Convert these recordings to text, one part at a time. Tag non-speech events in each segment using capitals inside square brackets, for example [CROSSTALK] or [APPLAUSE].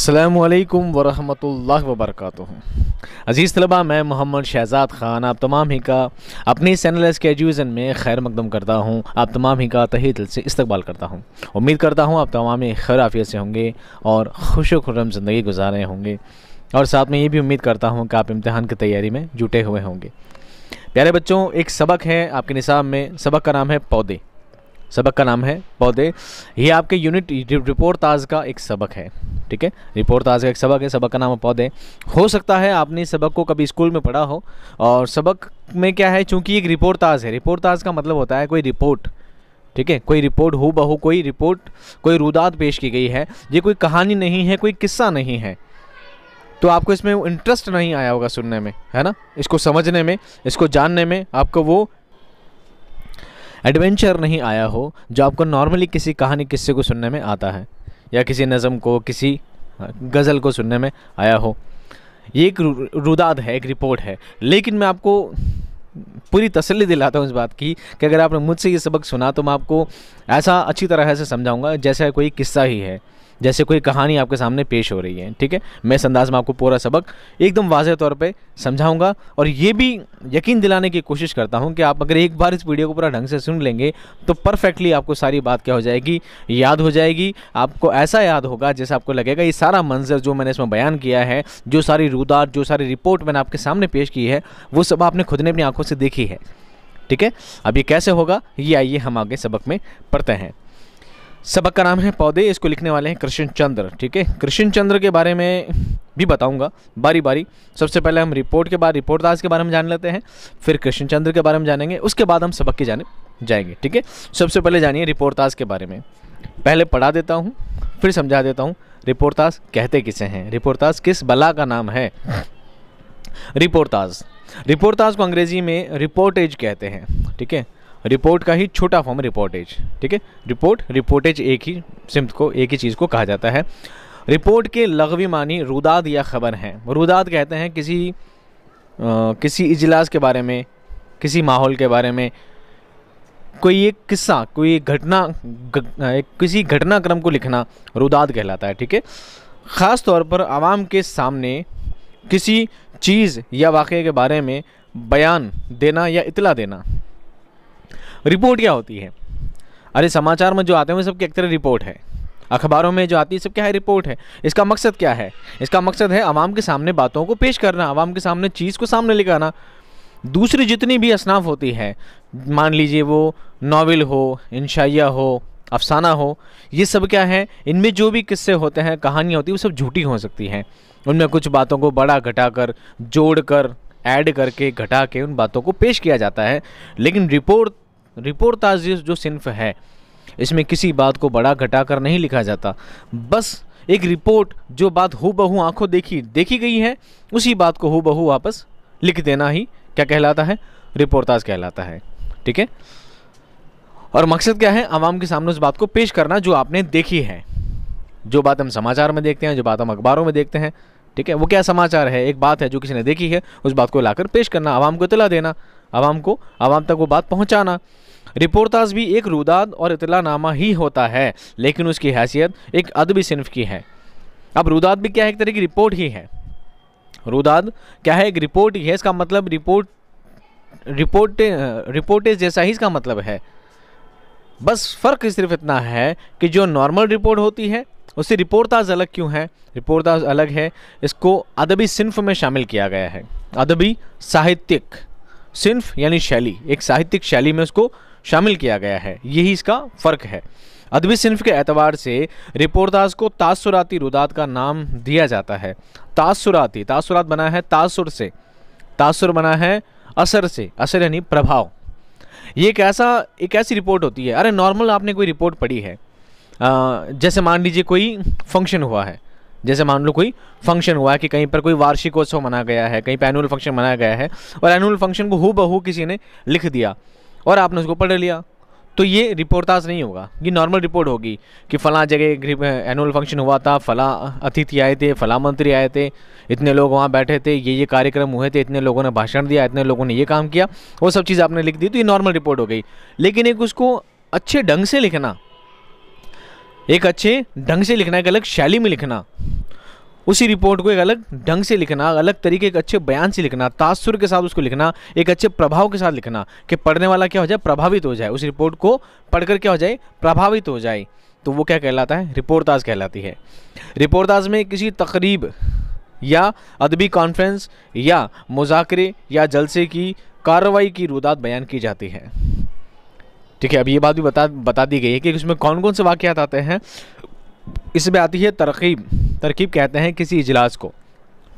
असलकम वरहमल वबरक अज़ीज़ तलबा मैं मोहम्मद शहजाद ख़ान आप तमाम ही का अपने इस के एजुकेशन में खैर मकदम करता हूँ आप तमाम ही का तही दिल से इस्तकबाल करता हूँ उम्मीद करता हूँ आप तमाम खैर आफियत से होंगे और खुश खुरम ज़िंदगी गुजारे होंगे और साथ में ये भी उम्मीद करता हूँ कि आप इम्तहान की तैयारी में जुटे हुए होंगे प्यारे बच्चों एक सबक है आपके निसाब में सबक का नाम है पौधे सबक का नाम है पौधे ये आपके यूनिट रिपोर्ट ताज का एक सबक है ठीक है रिपोर्ट ताज का एक सबक है सबक का नाम है पौधे हो सकता है आपने सबक को कभी स्कूल में पढ़ा हो और सबक में क्या है चूँकि एक रिपोर्ट ताज है रिपोर्ट ताज का मतलब होता है कोई रिपोर्ट ठीक है कोई रिपोर्ट हो बहू कोई रिपोर्ट कोई रुदात पेश की गई है ये कोई कहानी नहीं है कोई किस्सा नहीं है तो आपको इसमें इंटरेस्ट नहीं आया होगा सुनने में है ना इसको समझने में इसको जानने में आपको वो एडवेंचर नहीं आया हो जो आपको नॉर्मली किसी कहानी किस्से को सुनने में आता है या किसी नज़म को किसी गज़ल को सुनने में आया हो ये एक रुदाद है एक रिपोर्ट है लेकिन मैं आपको पूरी तसल्ली दिलाता हूँ इस बात की कि अगर आपने मुझसे ये सबक सुना तो मैं आपको ऐसा अच्छी तरह से समझाऊँगा जैसा कोई किस्सा ही है जैसे कोई कहानी आपके सामने पेश हो रही है ठीक है मैं इस अंदाज़ में आपको पूरा सबक एकदम वाजह तौर पर समझाऊँगा और ये भी यकीन दिलाने की कोशिश करता हूँ कि आप अगर एक बार इस वीडियो को पूरा ढंग से सुन लेंगे तो परफेक्टली आपको सारी बात क्या हो जाएगी याद हो जाएगी आपको ऐसा याद होगा जैसे आपको लगेगा ये सारा मंजर जो मैंने इसमें बयान किया है जो सारी रुदार जो सारी रिपोर्ट मैंने आपके सामने पेश की है वो सब आपने खुद ने अपनी आंखों से देखी है ठीक है अब ये कैसे होगा ये आइए हम आगे सबक में पढ़ते हैं सबक का नाम है पौधे इसको लिखने वाले हैं कृष्ण चंद्र ठीक है कृष्ण चंद्र के बारे में भी बताऊंगा बारी बारी सबसे पहले हम रिपोर्ट के बाद रिपोर्ट दास के बारे में जान लेते हैं फिर कृष्ण चंद्र के बारे में जानेंगे उसके बाद हम सबक की जाने जाएंगे ठीक है सबसे पहले जानिए रिपोर्ट दास के बारे में पहले पढ़ा देता हूँ फिर समझा देता हूँ रिपोर्टास कहते किसे हैं रिपोर्टास किस बला का नाम है रिपोर्टास रिपोर्टास को अंग्रेजी में रिपोर्टेज कहते हैं ठीक है रिपोर्ट का ही छोटा फॉर्म रिपोर्टेज ठीक है रिपोर्ट रिपोर्टेज एक ही सिम्त को एक ही चीज़ को कहा जाता है रिपोर्ट के लगवी मानी रुदाद या खबर हैं रुदाद कहते हैं किसी आ, किसी इजलास के बारे में किसी माहौल के बारे में कोई एक किस्सा कोई एक घटना एक किसी घटनाक्रम को लिखना रुदाद कहलाता है ठीक है ख़ास तौर पर आवाम के सामने किसी चीज़ या वाक़े के बारे में बयान देना या इतला देना रिपोर्ट क्या होती है अरे समाचार में जो आते हैं वो सब एक तरह रिपोर्ट है अखबारों में जो आती है सब क्या है रिपोर्ट है इसका मकसद क्या है इसका मकसद है आवाम के सामने बातों को पेश करना आवाम के सामने चीज़ को सामने लेकर आना दूसरी जितनी भी असनाफ होती है मान लीजिए वो नावल हो इंशाइया हो अफसाना हो ये सब क्या है इनमें जो भी किस्से होते हैं कहानियाँ होती हैं वो सब झूठी हो सकती हैं उनमें कुछ बातों को बड़ा घटाकर जोड़ कर ऐड करके घटा के उन बातों को पेश किया जाता है लेकिन रिपोर्ट रिपोर्टाजी जो सिंफ है इसमें किसी बात को बड़ा घटाकर नहीं लिखा जाता बस एक रिपोर्ट जो बात हो बहू आंखों देखी देखी गई है उसी बात को हो बहू वापस लिख देना ही क्या कहलाता है रिपोर्टाज कहलाता है ठीक है और मकसद क्या है आवाम के सामने उस बात को पेश करना जो आपने देखी है जो बात हम समाचार में देखते हैं जो बात हम अखबारों में देखते हैं ठीक है वो क्या समाचार है एक बात है जो किसी ने देखी है उस बात को लाकर पेश करना आवाम को इतला देना आवाम को आवाम तक वो बात पहुँचाना रिपोर्ताज भी एक रुदाद और इतलानामा ही होता है लेकिन उसकी हैसियत एक अदबी सिनफ की है अब रुदाद भी क्या है एक तरह की रिपोर्ट ही है रुदाद क्या है एक रिपोर्ट ही है इसका मतलब रिपोर्ट रिपोर्ट रिपोर्टेज जैसा ही इसका मतलब है बस फ़र्क सिर्फ इतना है कि जो नॉर्मल रिपोर्ट होती है उससे रिपोर्टाज अलग क्यों है रिपोर्टाज अलग है इसको अदबी सिनफ में शामिल किया गया है अदबी साहित्यिक सिंफ यानी शैली एक साहित्यिक शैली में उसको शामिल किया गया है यही इसका फ़र्क है अदबी सिंफ के एतवार से रिपोर्टाज को तासुराती रुदात का नाम दिया जाता है तासुराती तासुरात बना है तासुर से तासुर बना है असर से असर यानी प्रभाव ये एक ऐसा एक ऐसी रिपोर्ट होती है अरे नॉर्मल आपने कोई रिपोर्ट पढ़ी है आ, जैसे मान लीजिए कोई फंक्शन हुआ है जैसे मान लो कोई फंक्शन हुआ है कि कहीं पर कोई वार्षिकोत्सव मनाया गया है कहीं पर एनुअल फंक्शन मनाया गया है और एनुअल फंक्शन को हु बहू किसी ने लिख दिया और आपने उसको पढ़ लिया तो ये रिपोर्टाज नहीं होगा ये नॉर्मल रिपोर्ट होगी कि फ़ला जगह एनुअल फंक्शन हुआ था फ़ला अतिथि आए थे फ़ला मंत्री आए थे इतने लोग वहाँ बैठे थे ये ये कार्यक्रम हुए थे इतने लोगों ने भाषण दिया इतने लोगों ने ये काम किया वो सब चीज़ आपने लिख दी तो ये नॉर्मल रिपोर्ट हो गई लेकिन एक उसको अच्छे ढंग से लिखना एक अच्छे ढंग से लिखना एक अलग शैली में लिखना उसी रिपोर्ट को एक अलग ढंग से लिखना अलग तरीके एक अच्छे बयान से लिखना तासुर के साथ उसको लिखना एक अच्छे प्रभाव के साथ लिखना कि पढ़ने वाला क्या हो जाए प्रभावित हो जाए उस रिपोर्ट को पढ़कर क्या हो जाए प्रभावित हो जाए तो वो क्या कहलाता है रिपोर्टाज कहलाती है रिपोर्टाज में किसी तकरीब या अदबी कॉन्फ्रेंस या मुजाकरे या जलसे की कार्रवाई की रुदात बयान की जाती है ठीक है अब ये बात भी बता बता दी गई है कि इसमें कौन कौन से वाक़ आते हैं इसमें आती है तरकीब तरकीब कहते हैं किसी इजलास को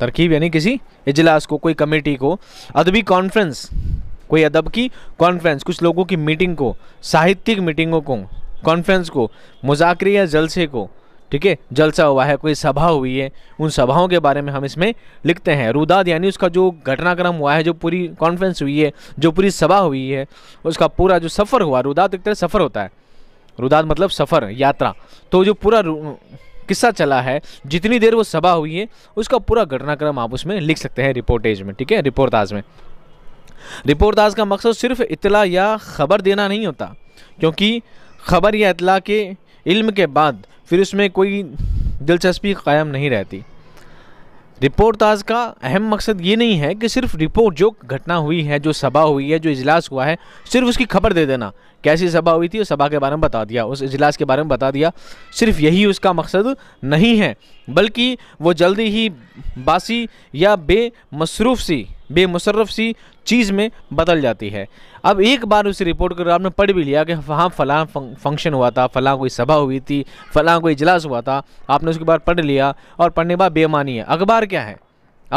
तरकीब यानी किसी इजलास को कोई कमेटी को अदबी कॉन्फ्रेंस कोई अदब की कॉन्फ्रेंस कुछ लोगों की मीटिंग को साहित्यिक मीटिंगों को कॉन्फ्रेंस को मुजाकर या जलसे को ठीक है जलसा हुआ है कोई सभा हुई है उन सभाओं के बारे में हम इसमें लिखते हैं रुदाद यानी उसका जो घटनाक्रम हुआ है जो पूरी कॉन्फ्रेंस हुई है जो पूरी सभा हुई है उसका पूरा जो सफ़र हुआ रुदाद एक तरह सफ़र होता है रुदाद मतलब सफ़र यात्रा तो जो पूरा किस्सा चला है जितनी देर वो सभा हुई है उसका पूरा घटनाक्रम आप उसमें लिख सकते हैं रिपोर्टेज में ठीक है रिपोर्टाज में रिपोर्टाज का मकसद सिर्फ इतला या ख़बर देना नहीं होता क्योंकि खबर या इतला के इल्म के बाद फिर उसमें कोई दिलचस्पी कायम नहीं रहती रिपोर्टाज का अहम मकसद ये नहीं है कि सिर्फ रिपोर्ट जो घटना हुई है जो सभा हुई है जो इजलास हुआ है सिर्फ उसकी खबर दे देना कैसी सभा हुई थी उस सभा के बारे में बता दिया उस इजलास के बारे में बता दिया सिर्फ यही उसका मकसद नहीं है बल्कि वो जल्दी ही बासी या बेमसरूफ़ सी बेमुशर्रफ सी चीज़ में बदल जाती है अब एक बार उस रिपोर्ट को आपने पढ़ भी लिया कि वहाँ हाँ, फलां फंक्शन हुआ था फलां कोई सभा हुई थी फलां कोई इजलास हुआ था आपने उसके बाद पढ़ लिया और पढ़ने के बाद बेमानी है अखबार क्या है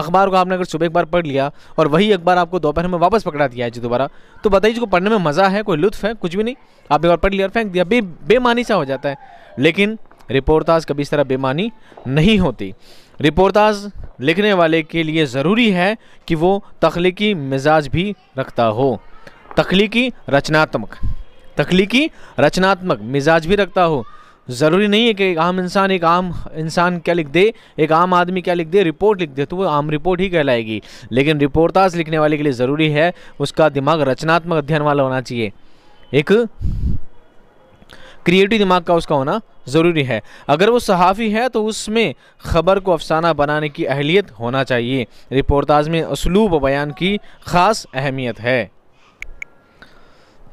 अखबार को आपने अगर सुबह एक बार पढ़ लिया और वही अखबार आपको दोपहर में वापस पकड़ा दिया है जी दोबारा तो बताइए जिसको पढ़ने में मज़ा है कोई लुत्फ है कुछ भी नहीं आपने एक बार पढ़ लिया और फेंक दिया बे बेमानी सा हो जाता है लेकिन रिपोर्टाज कभी इस तरह बेमानी नहीं होती रिपोर्टाज लिखने वाले के लिए ज़रूरी है कि वो तख्लीकी मिजाज भी रखता हो तख्लीकी रचनात्मक तख्लीकी रचनात्मक मिजाज भी रखता हो ज़रूरी नहीं है कि एक आम इंसान एक आम इंसान क्या लिख दे एक आम आदमी क्या लिख दे रिपोर्ट लिख दे तो वो आम रिपोर्ट ही कहलाएगी लेकिन रिपोर्टाज लिखने वाले के लिए ज़रूरी है उसका दिमाग रचनात्मक अध्ययन वाला होना चाहिए एक क्रिएटिव दिमाग का उसका होना ज़रूरी है अगर वो सहाफ़ी है तो उसमें ख़बर को अफसाना बनाने की अहलियत होना चाहिए रिपोर्टाज में उसलूब बयान की ख़ास अहमियत है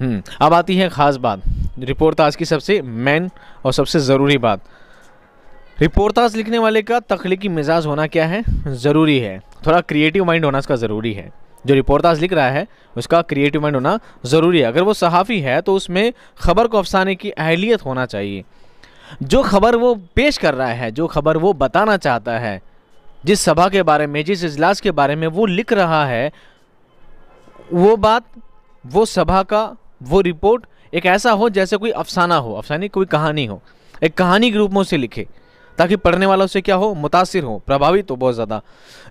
हम्म, अब आती है ख़ास बात रिपोर्टाज की सबसे मेन और सबसे ज़रूरी बात रिपोर्टाज लिखने वाले का तख्लीकी मिजाज होना क्या है ज़रूरी है थोड़ा क्रिएटिव माइंड होना इसका ज़रूरी है जो रिपोर्टाज लिख रहा है उसका क्रिएटिव माइंड होना ज़रूरी है अगर वो सहाफ़ी है तो उसमें खबर को अफसाने की अहलियत होना चाहिए जो खबर वो पेश कर रहा है जो खबर वो बताना चाहता है जिस सभा के बारे में जिस इजलास के बारे में वो लिख रहा है वो बात वो सभा का वो रिपोर्ट एक ऐसा हो जैसे कोई अफसाना हो अफसानी कोई कहानी हो एक कहानी के रूप में उसे लिखे ताकि पढ़ने वालों से क्या हो मुतासर हो प्रभावित हो बहुत ज़्यादा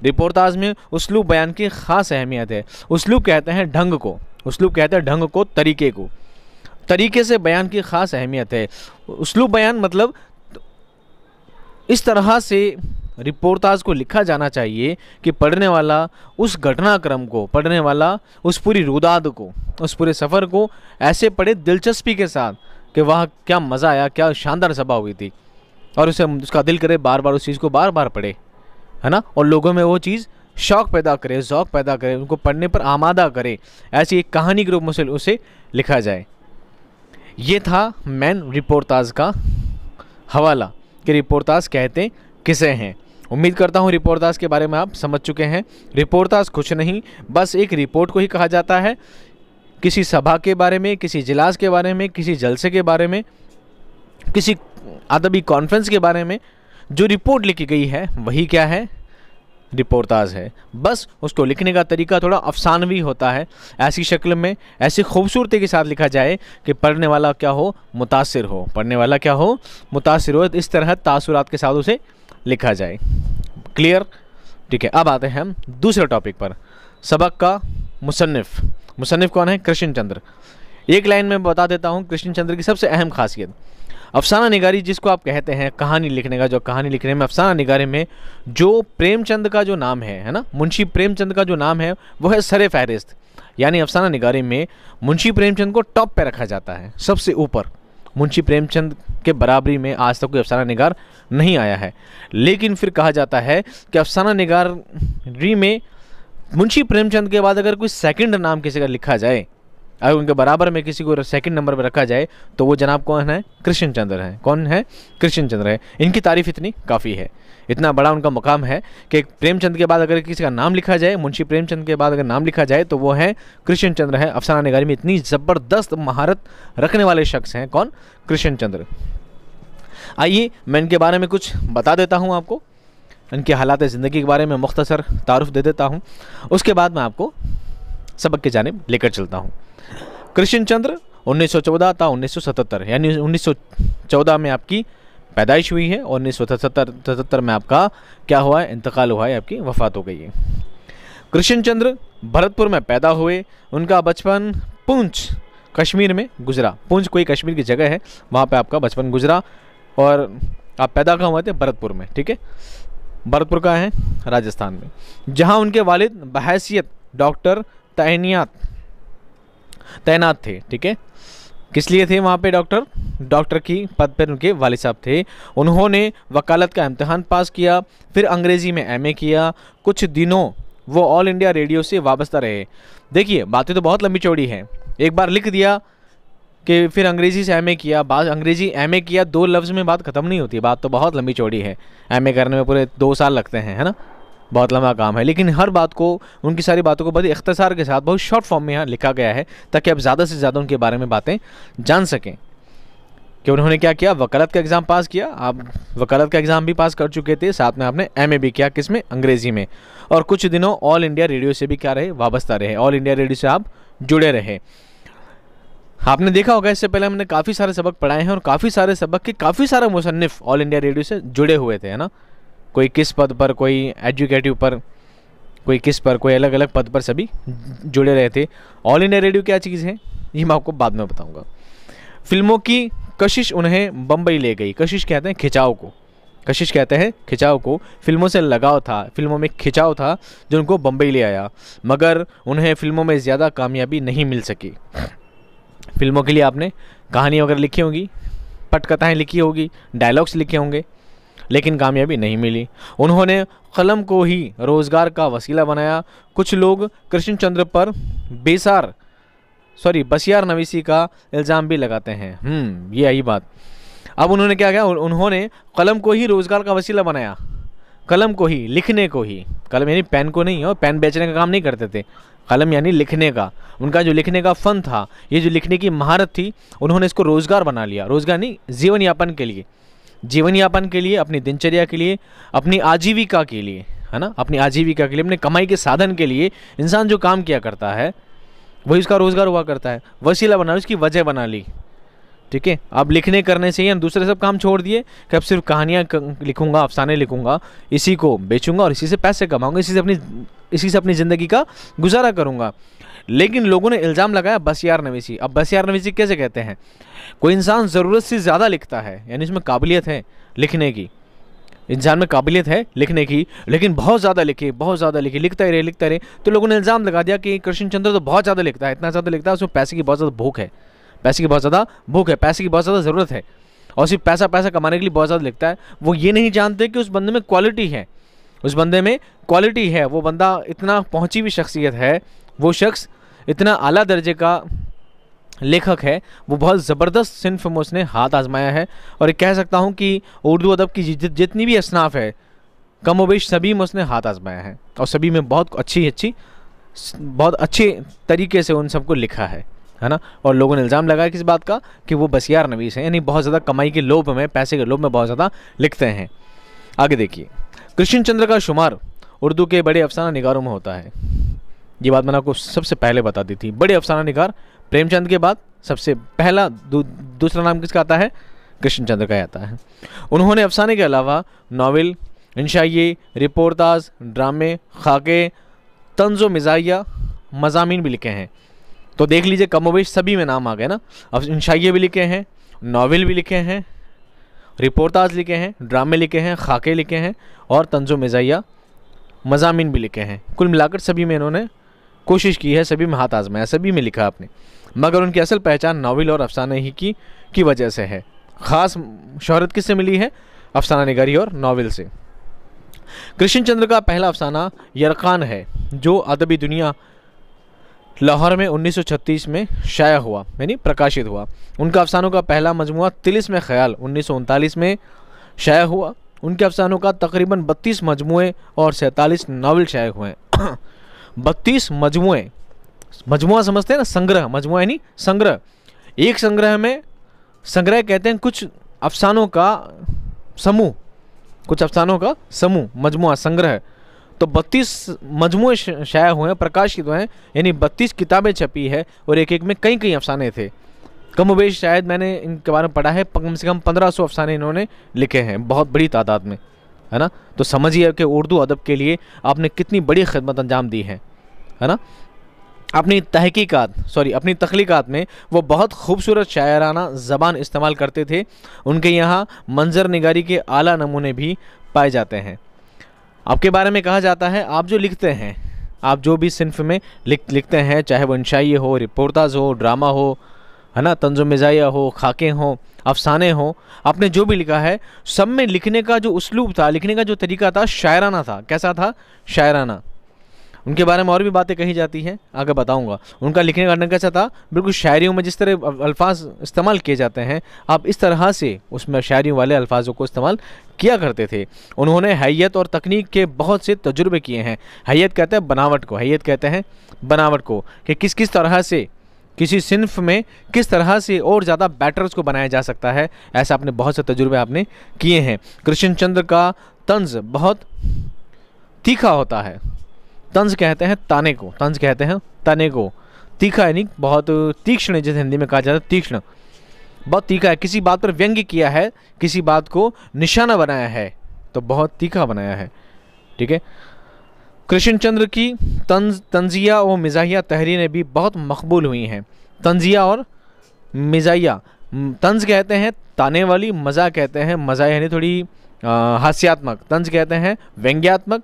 रिपोर्टाज में उसलूब बयान की ख़ास अहमियत है उसलूब कहते हैं ढंग को उसलूब कहते हैं ढंग को तरीके को तरीके से बयान की ख़ास अहमियत है उसलूब बयान मतलब इस तरह से रिपोर्टाज को लिखा जाना चाहिए कि पढ़ने वाला उस घटनाक्रम को पढ़ने वाला उस पूरी रुदाद को उस पूरे सफ़र को ऐसे पढ़े दिलचस्पी के साथ कि वह क्या मज़ा आया क्या शानदार सभा हुई थी और उसे उसका दिल करे बार बार उस चीज़ को बार बार पढ़े है ना और लोगों में वो चीज़ शौक पैदा करे शौक पैदा करे उनको पढ़ने पर आमादा करे ऐसी एक कहानी के रूप में उसे लिखा जाए ये था मैन रिपोर्टाज का हवाला कि रिपोर्टाज कहते किसे हैं उम्मीद करता हूँ रिपोर्टाज के बारे में आप समझ चुके हैं रिपोर्टाज कुछ नहीं बस एक रिपोर्ट को ही कहा जाता है किसी सभा के बारे में किसी इजलास के बारे में किसी जलसे के बारे में किसी अदबी कॉन्फ्रेंस के बारे में जो रिपोर्ट लिखी गई है वही क्या है रिपोर्टाज है बस उसको लिखने का तरीका थोड़ा अफसानवी होता है ऐसी शक्ल में ऐसी खूबसूरती के साथ लिखा जाए कि पढ़ने वाला क्या हो मुतासर हो पढ़ने वाला क्या हो मुतासर हो इस तरह तासुरात के साथ उसे लिखा जाए क्लियर ठीक है अब आते हैं हम दूसरे टॉपिक पर सबक का मुसनफ़ मुसनफ़ कौन है कृष्ण चंद्र एक लाइन में बता देता हूँ कृष्ण चंद्र की सबसे अहम खासियत अफसाना निगारी जिसको आप कहते हैं कहानी लिखने का जो कहानी लिखने में अफसाना निगारी में जो प्रेमचंद का जो नाम है है ना मुंशी प्रेमचंद का जो नाम है वो है सर फहरिस्त यानी अफसाना निगारी में मुंशी प्रेमचंद को टॉप पर रखा जाता है सबसे ऊपर मुंशी प्रेमचंद के बराबरी में आज तक कोई अफसाना निगार नहीं आया है लेकिन फिर कहा जाता है कि अफसाना निगारी में मुंशी प्रेमचंद के बाद अगर कोई सेकंड नाम किसी का लिखा जाए अगर उनके बराबर में किसी को सेकंड नंबर पर रखा जाए तो वो जनाब कौन है कृष्ण चंद्र है कौन है कृष्ण चंद्र है इनकी तारीफ इतनी काफ़ी है इतना बड़ा उनका मुकाम है कि प्रेमचंद के बाद अगर किसी का नाम लिखा जाए मुंशी प्रेमचंद के बाद अगर नाम लिखा जाए तो वो है कृष्ण चंद्र है अफसाना निगारी में इतनी ज़बरदस्त महारत रखने वाले शख्स हैं कौन कृष्ण चंद्र आइए मैं इनके बारे में कुछ बता देता हूँ आपको इनके हालात ज़िंदगी के बारे में मुख्तसर तारफ़ दे देता हूँ उसके बाद मैं आपको सबक की जानब लेकर चलता हूँ कृष्ण चंद्र चौदह था सतहत्तर यानी उन्नीस सौ चौदह में आपकी पैदाइश हुई है और उन्नीस सौ सतहत्तर में आपका क्या हुआ है इंतकाल हुआ है आपकी वफात हो गई है कृष्ण चंद्र भरतपुर में पैदा हुए उनका बचपन पूंछ कश्मीर में गुजरा पूंछ कोई कश्मीर की जगह है वहाँ पे आपका बचपन गुजरा और आप पैदा कहाँ हुए थे भरतपुर में ठीक है भरतपुर का है राजस्थान में जहाँ उनके वालिद बहसीत डॉक्टर तैनियात तैनात थे ठीक है किस लिए थे वहाँ पे डॉक्टर डॉक्टर की पद पर उनके वाले साहब थे उन्होंने वकालत का इम्तहान पास किया फिर अंग्रेज़ी में एमए किया कुछ दिनों वो ऑल इंडिया रेडियो से वाबस्ता रहे देखिए बातें तो बहुत लंबी चौड़ी हैं एक बार लिख दिया कि फिर अंग्रेज़ी से एमए किया बात अंग्रेज़ी एमए किया दो लफ्ज़ में बात ख़त्म नहीं होती बात तो बहुत लंबी चौड़ी है एमए करने में पूरे दो साल लगते हैं है ना बहुत लंबा काम है लेकिन हर बात को उनकी सारी बातों को बहुत इख्तसार के साथ बहुत शॉर्ट फॉर्म में यहाँ लिखा गया है ताकि आप ज़्यादा से ज़्यादा उनके बारे में बातें जान सकें कि उन्होंने क्या किया वकालत का एग्ज़ाम पास किया आप वकालत का एग्ज़ाम भी पास कर चुके थे साथ में आपने एम भी किया किस में अंग्रेज़ी में और कुछ दिनों ऑल इंडिया रेडियो से भी क्या रहे वाबस्ता रहे ऑल इंडिया रेडियो से आप जुड़े रहे आपने देखा होगा इससे पहले हमने काफ़ी सारे सबक पढ़ाए हैं और काफ़ी सारे सबक के काफ़ी सारे मुसनफ़ ऑल इंडिया रेडियो से जुड़े हुए थे है ना कोई किस पद पर कोई एजुकेटिव पर कोई किस पर कोई अलग अलग पद पर सभी जुड़े रहे थे ऑल इंडिया रेडियो क्या चीज़ है ये मैं आपको बाद में बताऊँगा फिल्मों की कशिश उन्हें बम्बई ले गई कशिश कहते हैं खिंचाव को कशिश कहते हैं खिंचाव को फिल्मों से लगाव था फिल्मों में खिंचाव था जो उनको बम्बई ले आया मगर उन्हें फिल्मों में ज़्यादा कामयाबी नहीं मिल सकी फिल्मों के लिए आपने कहानी वगैरह लिखी होंगी पटकथाएँ लिखी होगी डायलॉग्स लिखे होंगे लेकिन कामयाबी नहीं मिली उन्होंने कलम को ही रोज़गार का वसीला बनाया कुछ लोग कृष्णचंद्र पर बेसार सॉरी बसियार नवीसी का इल्ज़ाम भी लगाते हैं हम्म, ये आई बात अब उन्होंने क्या किया उन्होंने कलम को ही रोज़गार का वसीला बनाया कलम को ही लिखने को ही कलम यानी पेन को नहीं और पेन बेचने का काम नहीं करते थे कलम यानी लिखने का उनका जो लिखने का फ़न था ये जो लिखने की महारत थी उन्होंने इसको रोज़गार बना लिया रोज़गार नहीं जीवन यापन के लिए जीवन यापन के लिए अपनी दिनचर्या के लिए अपनी आजीविका के लिए है ना अपनी आजीविका के लिए अपने कमाई के साधन के लिए इंसान जो काम किया करता है वही उसका रोज़गार हुआ करता है वसीला बना उसकी वजह बना ली ठीक है अब लिखने करने से ही दूसरे सब काम छोड़ दिए कि अब सिर्फ कहानियाँ लिखूंगा अफसाने लिखूंगा इसी को बेचूंगा और इसी से पैसे कमाऊंगा इसी से अपनी इसी से अपनी ज़िंदगी का गुजारा करूंगा लेकिन लोगों ने इल्ज़ाम लगाया बसियार नवीसी अब बसियार नवीसी कैसे कहते हैं कोई इंसान ज़रूरत से ज़्यादा लिखता है यानी इसमें काबिलियत है लिखने की इंसान में काबिलियत है लिखने की लेकिन बहुत ज़्यादा लिखे बहुत ज़्यादा लिखे लिखता ही रहे लिखता रहे तो लोगों ने इल्ज़ाम लगा दिया कि कृष्ण चंद्र तो बहुत ज़्यादा लिखता है इतना ज़्यादा लिखता है उसमें पैसे की बहुत ज़्यादा भूख है पैसे की बहुत ज़्यादा भूख है पैसे की बहुत ज़्यादा ज़रूरत है और सिर्फ पैसा पैसा कमाने के लिए बहुत ज़्यादा लिखता है वो ये नहीं जानते कि उस बंदे में क्वालिटी है उस बंदे में क्वालिटी है वो बंदा इतना पहुँची हुई शख्सियत है वो शख्स इतना आला दर्जे का लेखक है वो बहुत ज़बरदस्त सिंफ में उसने हाथ आजमाया है और एक कह सकता हूँ कि उर्दू अदब की जितनी भी असनाफ है कम वेश सभी में उसने हाथ आजमाया है और सभी में बहुत अच्छी अच्छी बहुत अच्छे तरीके से उन सबको लिखा है है ना और लोगों ने इल्ज़ाम लगाया किस बात का कि वो बसियार नवीस हैं यानी बहुत ज़्यादा कमाई के लोभ में पैसे के लोभ में बहुत ज़्यादा लिखते हैं आगे देखिए कृष्ण चंद्र का शुमार उर्दू के बड़े अफसाना निगारों में होता है ये बात मैंने आपको सबसे पहले बता दी थी बड़े अफसाना निगार प्रेमचंद के बाद सबसे पहला दू, दूसरा नाम किसका आता है कृष्णचंद्र का आता है उन्होंने अफसाने के अलावा नावल इंशाइए रिपोर्ताज ड्रामे खाके तंजो मिजाइया मजामी भी लिखे हैं तो देख लीजिए कमोवेश सभी में नाम आ गए ना अब इंशाइए भी लिखे हैं नावल भी लिखे हैं रिपोर्टाज लिखे हैं ड्रामे लिखे हैं खाके लिखे हैं और तंजो मिजाइया मजामी भी लिखे हैं कुल मिलाकर सभी में इन्होंने कोशिश की है सभी में हाथ आजमाया सभी में लिखा आपने मगर उनकी असल पहचान नावल और अफसाना ही की की वजह से है ख़ास शहरत किससे मिली है अफसाना निगारी और नावल से कृष्ण चंद्र का पहला अफसाना यरकान है जो अदबी दुनिया लाहौर में 1936 में शाया हुआ यानी प्रकाशित हुआ उनका अफसानों का पहला मजमु तिलिस में ख्याल उन्नीस में शाया हुआ उनके अफसानों का तकरीबन 32 मजमुए और सैंतालीस नावल शाये हुए हैं बत्तीस मजमुए मजमुआ समझते हैं ना संग्रह मजमुआ यानी संग्रह एक संग्रह में संग्रह कहते हैं कुछ अफसानों का समूह कुछ अफसानों का समूह मजमुआ संग्रह तो बत्तीस मजमुए शाया हुए हैं प्रकाशित हुए हैं यानी बत्तीस किताबें छपी है और एक एक में कई कई अफसाने थे कम शायद मैंने इनके बारे में पढ़ा है कम से कम पंद्रह सौ अफसाने इन्होंने लिखे हैं बहुत बड़ी तादाद में है ना तो समझिए कि उर्दू अदब के लिए आपने कितनी बड़ी खिदमत अंजाम दी है है ना अपनी तहकीकात सॉरी अपनी तख्लीक़ात में वो बहुत खूबसूरत शायराना ज़बान इस्तेमाल करते थे उनके यहाँ मंजर निगारी के आला नमूने भी पाए जाते हैं आपके बारे में कहा जाता है आप जो लिखते हैं आप जो भी सिंफ में लिख लिखते हैं चाहे वो इंशाई हो रिपोर्टाज हो ड्रामा हो है ना तंजो मिज़ाया हो खाके हों अफसाने हों आपने जो भी लिखा है सब में लिखने का जो उसलूब था लिखने का जो तरीका था शायराना था कैसा था शायराना उनके बारे में और भी बातें कही जाती हैं आगे बताऊंगा उनका लिखने का ढंग कैसा था बिल्कुल शायरियों में जिस तरह अल्फाज इस्तेमाल किए जाते हैं आप इस तरह से उसमें शायरियों वाले अल्फाजों को इस्तेमाल किया करते थे उन्होंने हैत और तकनीक के बहुत से तजुर्बे किए हैं हैत कहते हैं बनावट को हैत कहते हैं बनावट को कि किस किस तरह से किसी सिंफ में किस तरह से और ज़्यादा बैटर उसको बनाया जा सकता है ऐसा आपने बहुत से तजुर्बे आपने किए हैं कृष्ण चंद्र का तंज बहुत तीखा होता है तंज कहते हैं ताने को तंज कहते हैं ताने को तीखा यानी बहुत तीक्ष्ण जिसे हिंदी में कहा जाता है तीक्ष्ण बहुत तीखा है किसी बात पर व्यंग्य किया है किसी बात को निशाना बनाया है तो बहुत तीखा बनाया है ठीक है कृष्ण चंद्र की तंज तंजिया व मिजाहिया तहरीरें भी बहुत मकबूल हुई हैं तंजिया और मिजाहिया तंज कहते हैं ताने वाली मज़ा कहते हैं मज़ा यानी थोड़ी हास्यात्मक तंज कहते हैं व्यंग्यात्मक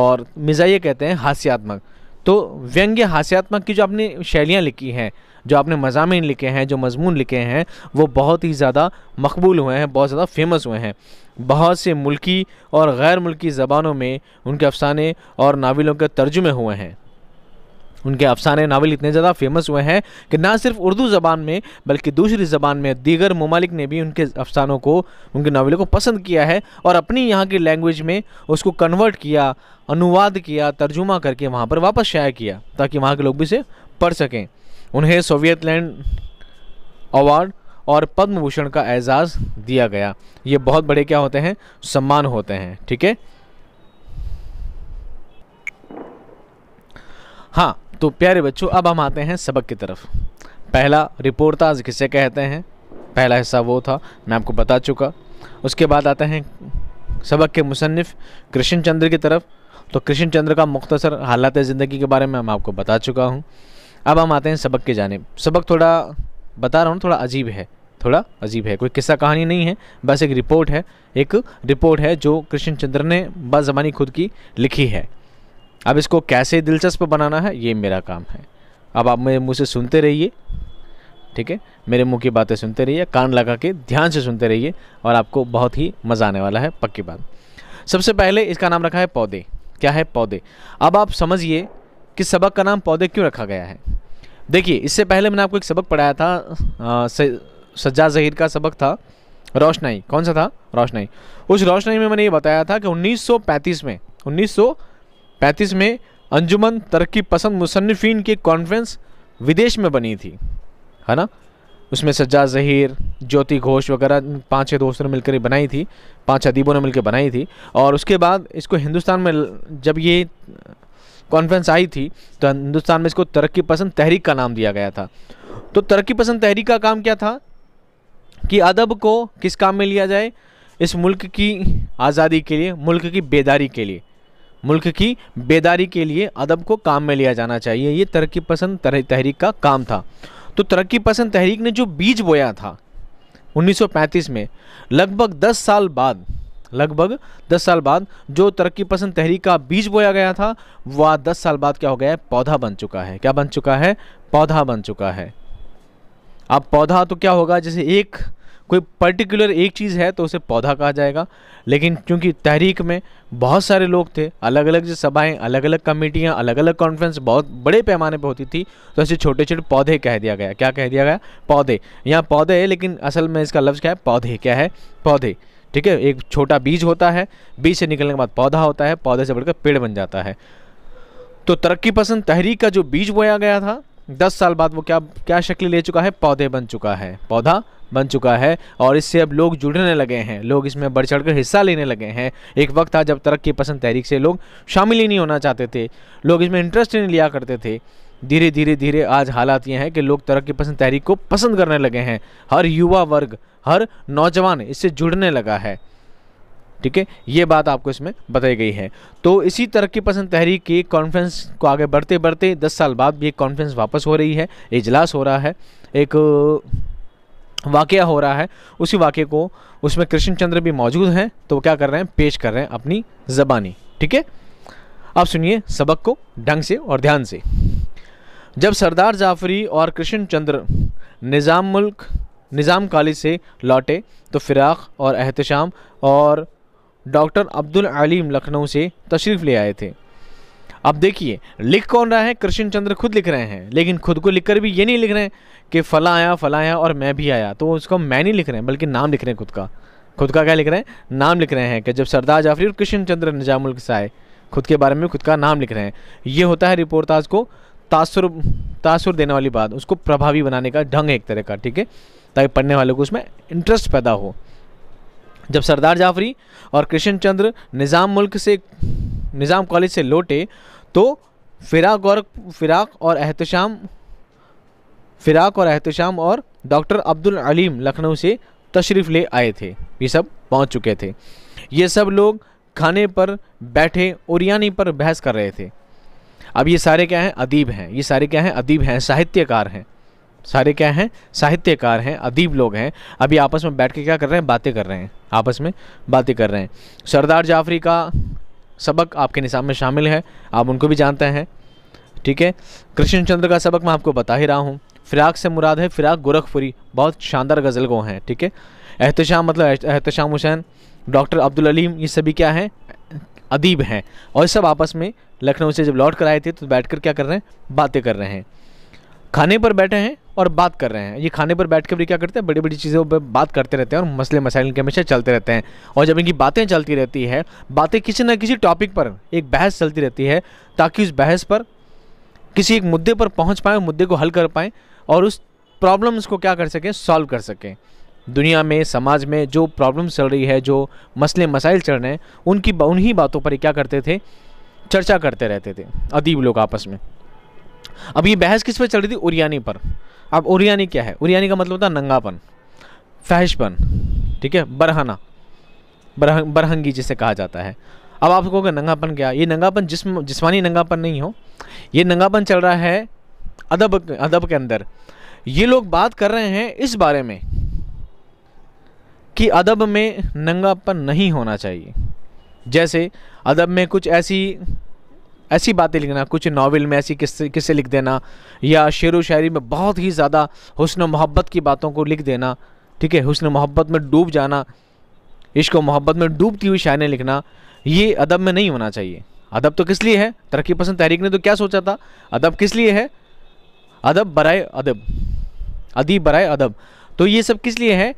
और मिजाइया कहते हैं हास्यात्मक तो व्यंग्य हास्यात्मक की जो आपने शैलियाँ लिखी हैं जो आपने मजामी लिखे हैं जो मजमून लिखे हैं वो बहुत ही ज़्यादा मकबूल हुए हैं बहुत ज़्यादा फेमस हुए हैं बहुत से मुल्की और गैर मुल्की ज़बानों में उनके अफसाने और नावलों के तर्जुमे हुए हैं उनके अफसाने नावल इतने ज़्यादा फेमस हुए हैं कि ना सिर्फ उर्दू ज़बान में बल्कि दूसरी ज़बान में दीगर ममालिक ने भी उनके अफसानों को उनके नावलों को पसंद किया है और अपनी यहाँ की लैंग्वेज में उसको कन्वर्ट किया अनुवाद किया तर्जुमा करके वहाँ पर वापस शाया किया ताकि वहाँ के लोग भी इसे पढ़ सकें उन्हें सोवियत लैंड अवार्ड और पद्म भूषण का एजाज़ दिया गया ये बहुत बड़े क्या होते हैं सम्मान होते हैं ठीक है हाँ तो प्यारे बच्चों अब हम आते हैं सबक की तरफ पहला रिपोर्टाज किसे कहते हैं पहला हिस्सा वो था मैं आपको बता चुका उसके बाद आते हैं सबक के मुसनफ़ कृष्ण चंद्र की तरफ तो कृष्ण चंद्र का मुख्तसर हालात ज़िंदगी के बारे में मैं आपको बता चुका हूँ अब हम आते हैं सबक के जाने सबक थोड़ा बता रहा हूँ थोड़ा अजीब है थोड़ा अजीब है कोई किस्सा कहानी नहीं है बस एक रिपोर्ट है एक रिपोर्ट है जो कृष्ण चंद्र ने बाज़बानी खुद की लिखी है अब इसको कैसे दिलचस्प बनाना है ये मेरा काम है अब आप मेरे मुँह से सुनते रहिए ठीक है मेरे मुँह की बातें सुनते रहिए कान लगा के ध्यान से सुनते रहिए और आपको बहुत ही मज़ा आने वाला है पक्की बात सबसे पहले इसका नाम रखा है पौधे क्या है पौधे अब आप समझिए कि सबक का नाम पौधे क्यों रखा गया है देखिए इससे पहले मैंने आपको एक सबक पढ़ाया था सज्जा जहीर का सबक था रोशनाई कौन सा था रोशनाई उस रोशनाई में मैंने ये बताया था कि 1935 में 1935 में अंजुमन तरक्की पसंद मुसनफिन की कॉन्फ्रेंस विदेश में बनी थी है ना उसमें सज्जा जहीर ज्योति घोष वगैरह पांच छः दोस्तों ने मिलकर बनाई थी पांच अदीबों ने मिलकर बनाई थी और उसके बाद इसको हिंदुस्तान में जब ये कॉन्फ्रेंस आई थी तो हिंदुस्तान में इसको तरक्की पसंद तहरीक का नाम दिया गया था तो तरक्की पसंद तहरीक का काम क्या था कि अदब को किस काम में लिया जाए इस मुल्क की आज़ादी के लिए मुल्क की बेदारी के लिए मुल्क की बेदारी के लिए अदब को काम में लिया जाना चाहिए ये तरक्की पसंद तहरीक का काम था तो तरक्की पसंद तहरीक ने जो बीज बोया था 1935 में लगभग 10 साल बाद लगभग 10 साल बाद जो तरक्की पसंद तहरीक का बीज बोया गया था वह 10 साल बाद क्या हो गया है पौधा बन चुका है क्या बन चुका है पौधा बन चुका है अब पौधा तो क्या होगा जैसे एक कोई पर्टिकुलर एक चीज़ है तो उसे पौधा कहा जाएगा लेकिन क्योंकि तहरीक में बहुत सारे लोग थे अलग अलग जो सभाएं अलग अलग कमेटियाँ अलग अलग कॉन्फ्रेंस बहुत बड़े पैमाने पर होती थी तो ऐसे छोटे छोटे पौधे कह दिया गया क्या कह दिया गया पौधे यहाँ पौधे है लेकिन असल में इसका लफ्ज़ क्या है पौधे क्या है पौधे ठीक है एक छोटा बीज होता है बीज से निकलने के बाद पौधा होता है पौधे से बढ़कर पेड़ बन जाता है तो तरक्की पसंद तहरीक का जो बीज बोया गया था दस साल बाद वो क्या क्या शक्ल ले चुका है पौधे बन चुका है पौधा बन चुका है और इससे अब लोग जुड़ने लगे हैं लोग इसमें बढ़ चढ़ कर हिस्सा लेने लगे हैं एक वक्त था जब तरक्की पसंद तहरीक से लोग शामिल ही नहीं होना चाहते थे लोग इसमें इंटरेस्ट नहीं लिया करते थे धीरे धीरे धीरे आज हालात ये हैं कि लोग तरक्की पसंद तहरीक को पसंद करने लगे हैं हर युवा वर्ग हर नौजवान इससे जुड़ने लगा है ठीक है ये बात आपको इसमें बताई गई है तो इसी तरक्की पसंद तहरीक की कॉन्फ्रेंस को आगे बढ़ते बढ़ते दस साल बाद भी एक कॉन्फ्रेंस वापस हो रही है इजलास हो रहा है एक वाक़ हो रहा है उसी वाक्य को उसमें कृष्ण चंद्र भी मौजूद हैं तो क्या कर रहे हैं पेश कर रहे हैं अपनी ज़बानी ठीक है आप सुनिए सबक को ढंग से और ध्यान से जब सरदार जाफरी और कृष्ण चंद्र निज़ाम मुल्क निज़ाम कॉलेज से लौटे तो फ़िराक और एहतशाम और डॉक्टर अब्दुल अलीम लखनऊ से तशरीफ़ ले आए थे अब देखिए लिख कौन रहा है कृष्ण चंद्र खुद लिख रहे हैं लेकिन खुद को लिखकर भी ये नहीं लिख रहे हैं कि फला आया फला आया और मैं भी आया तो उसको मैं नहीं लिख रहे हैं बल्कि नाम लिख रहे हैं खुद का खुद का क्या लिख रहे हैं नाम लिख रहे हैं कि जब सरदार जाफरी और कृष्ण चंद्र निजामुल से आए खुद के बारे में खुद का नाम लिख रहे हैं ये होता है रिपोर्टाज को तासुर तासुर देने वाली बात उसको प्रभावी बनाने का ढंग है एक तरह का ठीक है ताकि पढ़ने वालों को उसमें इंटरेस्ट पैदा हो जब सरदार जाफरी और कृष्ण चंद्र निज़ाम मुल्क से निज़ाम कॉलेज से लौटे तो फिराक और फिराक और एहतशाम फिराक और एहतशाम और डॉक्टर अब्दुल अलीम लखनऊ से तशरीफ़ ले आए थे ये सब पहुंच चुके थे ये सब लोग खाने पर बैठे और यानी पर बहस कर रहे थे अब ये सारे क्या हैं अदीब हैं ये सारे क्या हैं अदीब हैं साहित्यकार हैं सारे क्या हैं साहित्यकार हैं अदीब लोग हैं अभी आपस में बैठ के क्या कर रहे हैं बातें कर रहे हैं आपस में बातें कर रहे हैं सरदार जाफरी का सबक आपके निशान में शामिल है आप उनको भी जानते हैं ठीक है कृष्णचंद्र का सबक मैं आपको बता ही रहा हूँ फिराक से मुराद है फिराक गोरखपुरी बहुत शानदार गज़ल गो हैं ठीक है एहतशाम मतलब एहतशाम हुसैन डॉक्टर अब्दुल अलीम ये सभी क्या हैं अदीब हैं और सब आपस में लखनऊ से जब लौट कर आए थे तो बैठकर क्या कर रहे हैं बातें कर रहे हैं खाने पर बैठे हैं और बात कर रहे हैं ये खाने पर बैठ कर भी क्या करते हैं बड़ी बड़ी चीज़ों पर बात करते रहते हैं और मसले मसाइल के हमेशा चलते रहते हैं और जब इनकी बातें चलती रहती है बातें किसी न किसी टॉपिक पर एक बहस चलती रहती है ताकि उस बहस पर किसी एक मुद्दे पर पहुंच पाएँ मुद्दे को हल कर पाएँ और उस प्रॉब्लम्स को क्या कर सकें सॉल्व कर सकें दुनिया में समाज में जो प्रॉब्लम चल रही है जो मसले मसाइल चल रहे हैं उनकी उन्हीं बातों पर क्या करते थे चर्चा करते रहते थे अदीब लोग आपस में अब ये बहस किस पर चल रही थी उरियानी पर अब उरियानी क्या है उरियानी का मतलब होता है नंगापन फहशपन ठीक है बरहाना बरहं बरहंगी जिसे कहा जाता है अब आप कहोगे नंगापन क्या ये नंगापन जिसम जिसमानी नंगापन नहीं हो ये नंगापन चल रहा है अदब अदब के अंदर ये लोग बात कर रहे हैं इस बारे में कि अदब में नंगापन नहीं होना चाहिए जैसे अदब में कुछ ऐसी ऐसी बातें लिखना कुछ नावल में ऐसी किस्से किस्से लिख देना या शेर व शायरी में बहुत ही ज़्यादा व मोहब्बत की बातों को लिख देना ठीक है हसन मोहब्बत में डूब जाना इश्क मोहब्बत में डूबती हुई शायरें लिखना ये अदब में नहीं होना चाहिए अदब तो किस लिए है तरक्की पसंद तहरीक ने तो क्या सोचा था अदब किस लिए है अदब बरए अदब अदीब बराए अदब तो ये सब किस लिए है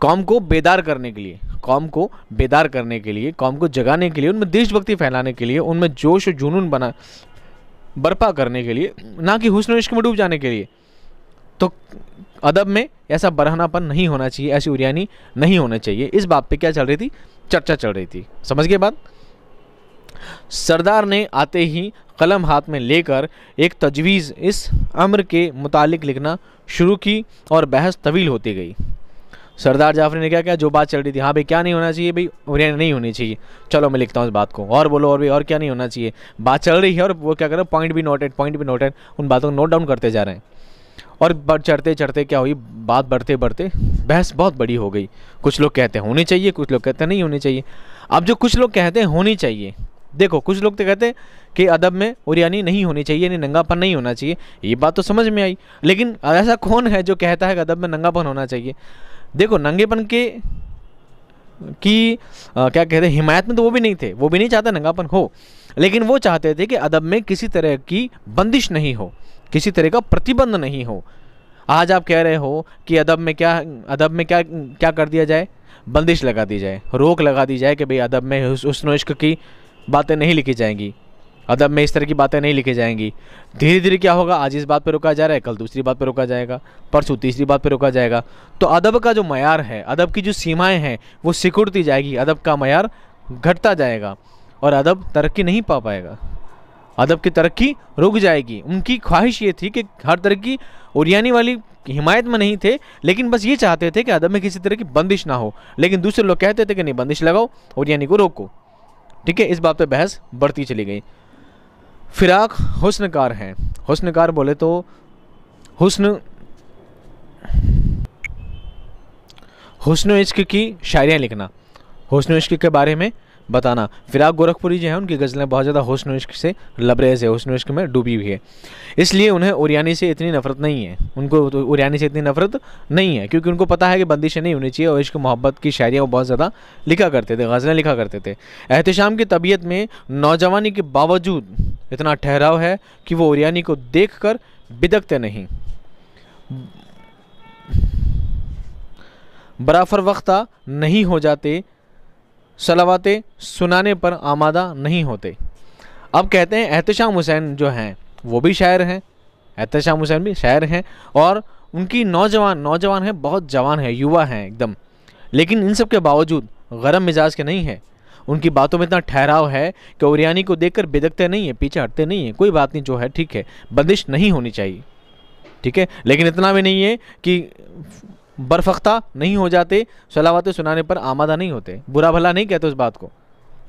कौम को बेदार करने के लिए कौम को बेदार करने के लिए कौम को जगाने के लिए उनमें देशभक्ति फैलाने के लिए उनमें जोश और जुनून बना बर्पा करने के लिए ना कि हुसन इश्क में डूब जाने के लिए तो अदब में ऐसा बरहनापन नहीं होना चाहिए ऐसी उरियानी नहीं होना चाहिए इस बात पे क्या चल रही थी चर्चा चल रही थी समझ गए बात सरदार ने आते ही कलम हाथ में लेकर एक तजवीज़ इस अम्र के मुतालिक लिखना शुरू की और बहस तवील होती गई सरदार जाफरी ने क्या क्या जो बात चल रही थी हाँ भाई क्या नहीं होना चाहिए भाई नहीं होनी चाहिए चलो मैं लिखता हूँ इस बात को और बोलो और भी और क्या नहीं होना चाहिए बात चल रही है और वो क्या करो पॉइंट भी नोटेड पॉइंट भी नोटेड उन बातों को नोट डाउन करते जा रहे हैं और बढ़ चढ़ते चढ़ते क्या हुई बात बढ़ते बढ़ते बहस बहुत बड़ी हो गई कुछ लोग कहते हैं होनी चाहिए कुछ लोग कहते नहीं होनी चाहिए अब जो कुछ लोग कहते हैं होनी चाहिए देखो कुछ लोग तो कहते हैं कि अदब में उरियानी नहीं होनी चाहिए यानी नंगापन नहीं होना चाहिए ये बात तो समझ में आई लेकिन ऐसा कौन है जो कहता है कि अदब में नंगापन होना चाहिए देखो नंगेपन के की आ, क्या कहते हैं हिमायत में तो वो भी नहीं थे वो भी नहीं चाहते नंगापन हो लेकिन वो चाहते थे कि अदब में किसी तरह की बंदिश नहीं हो किसी तरह का प्रतिबंध नहीं हो आज आप कह रहे हो कि अदब में क्या अदब में क्या क्या कर दिया जाए बंदिश लगा दी जाए रोक लगा दी जाए कि भाई अदब में उस इश्क की बातें नहीं लिखी जाएंगी अदब में इस तरह की बातें नहीं लिखी जाएंगी धीरे धीरे क्या होगा आज इस बात पर रोका जा रहा है कल दूसरी बात पर रोका जाएगा परसों तीसरी बात पर रोका जाएगा तो अदब का जो मैार है अदब की जो सीमाएँ हैं वो सिकुड़ती जाएगी अदब का मैार घटता जाएगा और अदब तरक्की नहीं पा पाएगा अदब की तरक्की रुक जाएगी उनकी ख्वाहिश ये थी कि हर तरह की उरियानी वाली हिमायत में नहीं थे लेकिन बस ये चाहते थे कि अदब में किसी तरह की बंदिश ना हो लेकिन दूसरे लोग कहते थे कि नहीं बंदिश लगाओ उरियानी को रोको ठीक है इस बात पर बहस बढ़ती चली गई फिराक हुस्नकार हैं हुस्नकार बोले तो हुस्न हुस्न इश्क की शायरियाँ लिखना हुस्न इश्क के बारे में बताना फिराक गोरखपुरी जो है उनकी गज़लें बहुत ज़्यादा हौसन इश्क से लबरेज है हौसन इश्क में डूबी हुई है इसलिए उन्हें उरियानी से इतनी नफरत नहीं है उनको तो उरियानी से इतनी नफरत नहीं है क्योंकि उनको पता है कि बंदिशें नहीं होनी चाहिए और इश्क मोहब्बत की शायरियाँ वो बहुत ज़्यादा लिखा करते थे गज़लें लिखा करते थे एहतशाम की तबीयत में नौजवानी के बावजूद इतना ठहराव है कि वो उरियानी को देख कर बिदकते नहीं बराफर वक्ता नहीं हो जाते सलावाते सुनाने पर आमादा नहीं होते अब कहते हैं एहतशाम हुसैन जो हैं वो भी शायर हैं एहतशाम हुसैन भी शायर हैं और उनकी नौजवान नौजवान हैं बहुत जवान हैं युवा हैं एकदम लेकिन इन सब के बावजूद गर्म मिजाज के नहीं है उनकी बातों में इतना ठहराव है कि उरियानी को देखकर बिदकते नहीं है पीछे हटते नहीं है कोई बात नहीं जो है ठीक है बंदिश नहीं होनी चाहिए ठीक है लेकिन इतना भी नहीं है कि बरफख्ता नहीं हो जाते सलावतें सुनाने पर आमादा नहीं होते बुरा भला नहीं कहते उस बात को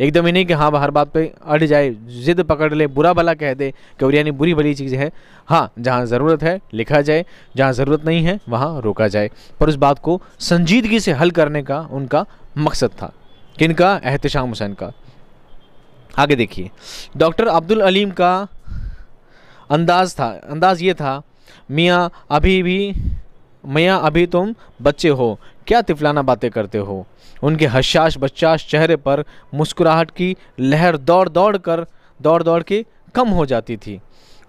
एकदम ही नहीं कि हाँ हर बात पे अड़ जाए जिद पकड़ ले बुरा भला कह दे कवरियानी बुरी भली चीज़ है हाँ जहाँ ज़रूरत है लिखा जाए जहाँ ज़रूरत नहीं है वहाँ रोका जाए पर उस बात को संजीदगी से हल करने का उनका मकसद था किन का एहतशाम हुसैन का आगे देखिए डॉक्टर अब्दुल अलीम का अंदाज़ था अंदाज़ ये था मियाँ अभी भी मियाँ अभी तुम बच्चे हो क्या तिफलाना बातें करते हो उनके हशाश बच्चाश चेहरे पर मुस्कुराहट की लहर दौड़ दौड़ कर दौड़ दौड़ के कम हो जाती थी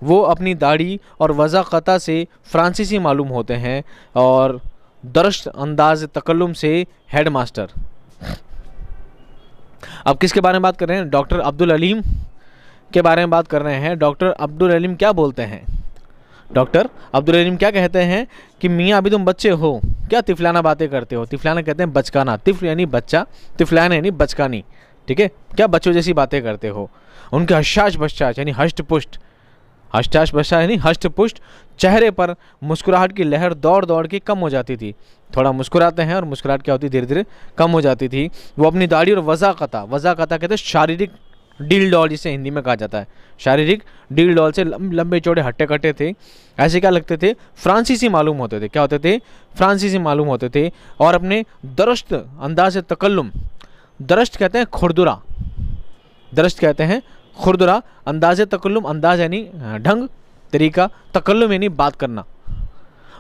वो अपनी दाढ़ी और वज़ाक़ता से फ्रांसीसी मालूम होते हैं और दरश्त अंदाज तकल्लुम से हेड मास्टर अब किसके बारे में बात कर रहे हैं डॉक्टर अब्दुल अलीम के बारे में बात कर रहे हैं डॉक्टर अब्दुल अलीम क्या बोलते हैं डॉक्टर अब्दुल रहीम क्या कहते हैं कि मियाँ अभी तुम बच्चे हो क्या तिफलाना बातें करते हो तिफलाना कहते हैं बचकाना तिफल यानी बच्चा तिफलाना यानी बचकानी ठीक है क्या बच्चों जैसी बातें करते हो उनके हशाश बशाश यानी हष्ट पुष्ट हष्टाश बशाश यानी हष्ट पुष्ट चेहरे पर मुस्कुराहट की लहर दौड़ दौड़ के कम हो जाती थी थोड़ा मुस्कुराते हैं और मुस्कुराहट क्या होती धीरे धीरे कम हो जाती थी वो अपनी दाढ़ी और वज़ाकता वज़ाकता कहते हैं शारीरिक डील डॉल जिसे हिंदी में कहा जाता है शारीरिक डील डॉल से लंबे चौड़े हट्टे कट्टे थे ऐसे क्या लगते थे फ्रांसीसी मालूम होते थे क्या होते थे फ्रांसीसी मालूम होते थे और अपने दरस्त अंदाज तकल्लुम दरस्त कहते हैं खुरदुरा दरस्त कहते हैं खुरदुरा अंदाज तकल्लुम अंदाज यानी ढंग तरीका तकल्लुम यानी बात करना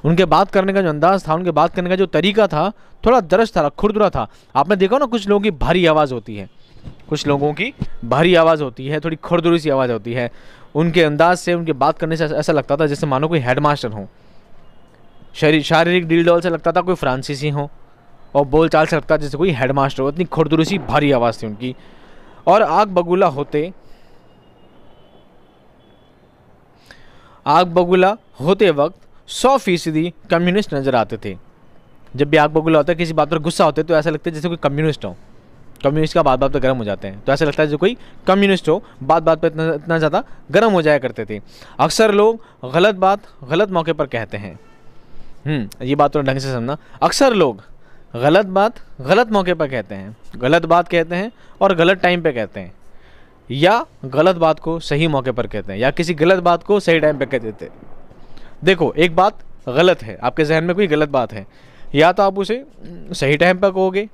उनके बात करने का जो अंदाज था उनके बात करने का जो तरीका था थोड़ा दरस्त था खुरदुरा था आपने देखा ना कुछ लोगों की भारी आवाज़ होती है कुछ लोगों की भारी आवाज़ होती है थोड़ी खुरदुरी सी आवाज़ होती है उनके अंदाज से उनके बात करने से ऐसा लगता था जैसे मानो कोई हेडमास्टर हो शरीर शारीरिक डील डॉल से लगता था कोई फ्रांसीसी हो और बोल चाल से लगता जैसे कोई हेड मास्टर हो इतनी खुरदुरी सी भारी आवाज़ थी उनकी और आग बगुला होते आग बगुला होते वक्त सौ फीसदी कम्युनिस्ट नज़र आते थे जब भी आग बगुला होता किसी बात पर गुस्सा होते तो ऐसा लगता है जैसे कोई कम्युनिस्ट हो कम्युनिस्ट का बात बात पर गर्म हो जाते हैं तो ऐसा लगता है जो कोई कम्युनिस्ट हो बात बात पर इतना इतना ज़्यादा गर्म हो जाया करते थे अक्सर लोग गलत बात गलत मौके पर कहते हैं हम्म, ये बात थोड़ा ढंग से समझना अक्सर लोग गलत बात गलत मौके पर कहते हैं गलत बात कहते हैं और गलत टाइम पर कहते हैं या गलत बात को सही मौके पर कहते हैं या किसी गलत बात को सही टाइम पर कह देते देखो एक बात गलत है आपके जहन में कोई गलत बात है या तो आप उसे सही टाइम पर कहोगे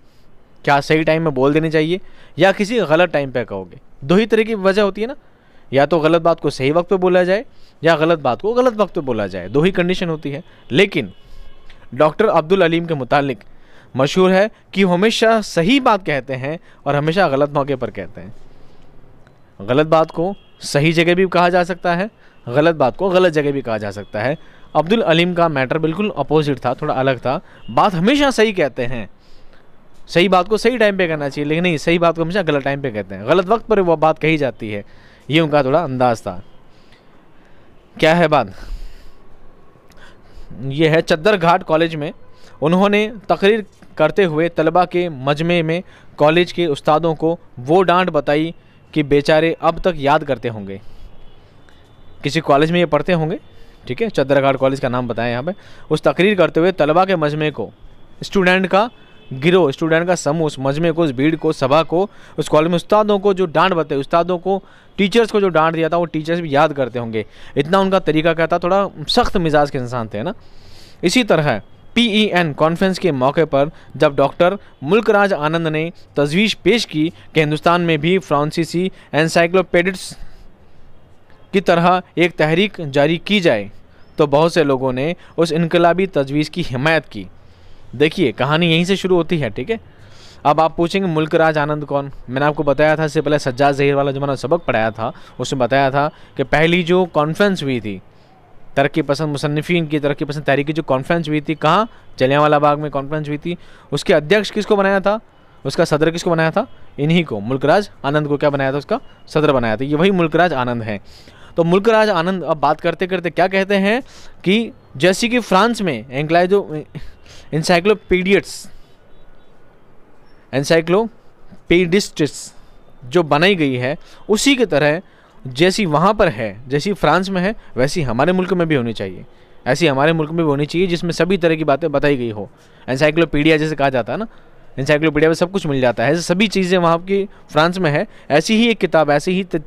क्या सही टाइम में बोल देनी चाहिए या किसी गलत टाइम पर कहोगे दो ही तरह की वजह होती है ना या तो गलत बात को सही वक्त पर बोला जाए या गलत बात को गलत वक्त पर बोला जाए दो ही कंडीशन होती है लेकिन डॉक्टर अब्दुल अलीम के मुतालिक मशहूर है कि हमेशा सही बात कहते हैं और हमेशा गलत मौके पर कहते हैं गलत बात को सही जगह भी कहा जा सकता है गलत बात को गलत जगह भी कहा जा सकता है अब्दुल अलीम का मैटर बिल्कुल अपोजिट था थोड़ा अलग था बात हमेशा सही कहते हैं सही बात को सही टाइम पे कहना चाहिए लेकिन नहीं सही बात को हमेशा गलत टाइम पे कहते हैं गलत वक्त पर वो बात कही जाती है ये उनका थोड़ा अंदाज था क्या है बात ये है चद्दर घाट कॉलेज में उन्होंने तकरीर करते हुए तलबा के मजमे में कॉलेज के उस्तादों को वो डांट बताई कि बेचारे अब तक याद करते होंगे किसी कॉलेज में ये पढ़ते होंगे ठीक है घाट कॉलेज का नाम बताया यहाँ पे उस तकरीर करते हुए तलबा के मजमे को स्टूडेंट का गिरो स्टूडेंट का समूह उस मजमे को उस भीड़ को सभा को उस कॉलेज में उस्तादों को जो डांट बताए उस्तादों को टीचर्स को जो डांट दिया था वो टीचर्स भी याद करते होंगे इतना उनका तरीका कहता थोड़ा सख्त मिजाज के इंसान थे ना इसी तरह पीईएन कॉन्फ्रेंस e के मौके पर जब डॉक्टर मुल्कराज आनंद ने तजवीज़ पेश की कि हिंदुस्तान में भी फ्रांसीसी एनसाइक्लोपेडिट्स की तरह एक तहरीक जारी की जाए तो बहुत से लोगों ने उस इनकलाबी तजवीज़ की हिमायत की देखिए कहानी यहीं से शुरू होती है ठीक है अब आप पूछेंगे मुल्कराज आनंद कौन मैंने आपको बताया था इससे पहले सज्जाद जहीर वाला जो मैंने सबक पढ़ाया था उसमें बताया था कि पहली जो कॉन्फ्रेंस हुई थी तरक्की पसंद मुसनफिन की तरक्की पसंद तहरीक की जो कॉन्फ्रेंस हुई थी कहाँ जलियावाला बाग में कॉन्फ्रेंस हुई थी उसके अध्यक्ष किसको बनाया था उसका सदर किसको बनाया था इन्हीं को मुल्कराज आनंद को क्या बनाया था उसका सदर बनाया था ये वही मुल्कराज आनंद है तो मुल्कराज आनंद अब बात करते करते क्या कहते हैं कि जैसे कि फ्रांस में एंग्लाइजो इंसाइक्लोपीडियट्स एनसाइक्लोपीडिस्ट्स जो बनाई गई है उसी की तरह जैसी वहाँ पर है जैसी फ्रांस में है वैसी हमारे मुल्क में भी होनी चाहिए ऐसी हमारे मुल्क में भी होनी चाहिए जिसमें सभी तरह की बातें बताई गई हो एनसाइक्लोपीडिया जैसे कहा जाता है ना इंसाइक्लोपीडिया में सब कुछ मिल जाता है ऐसे सभी चीज़ें वहाँ की फ्रांस में है ऐसी ही एक किताब ऐसी ही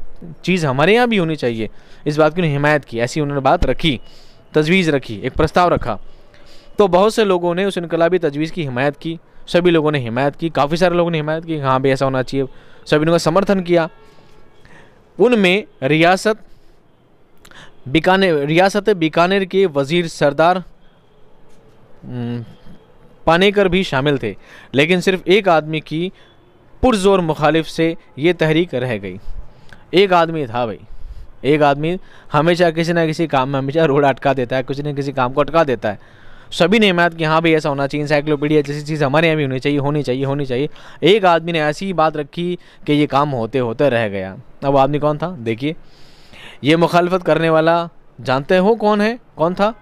चीज़ हमारे यहाँ भी होनी चाहिए इस बात की उन्होंने हिमायत की ऐसी उन्होंने बात रखी तजवीज़ रखी एक प्रस्ताव रखा तो बहुत से लोगों ने उस इनकलाबी तजवीज़ की हिमायत की सभी लोगों ने हिमायत की काफ़ी सारे लोगों ने हिमायत की हाँ भी ऐसा होना चाहिए सभी लोगों का समर्थन किया उनमें रियासत बीकानेर रियासत बीकानेर के वज़ीर सरदार पानेकर भी शामिल थे लेकिन सिर्फ एक आदमी की पुरजोर मुखालिफ से ये तहरीक रह गई एक आदमी था भाई एक आदमी हमेशा किसी ना किसी काम में हमेशा रोड अटका देता है किसी न किसी काम को अटका देता है सभी ने हिमायत कि हाँ भाई ऐसा होना चाहिए इंसाइक्लोपीडिया जैसी चीज़ हमारे यहाँ भी होनी चाहिए होनी चाहिए होनी चाहिए एक आदमी ने ऐसी बात रखी कि ये काम होते होते रह गया अब आदमी कौन था देखिए ये मुखालफत करने वाला जानते हो कौन है कौन था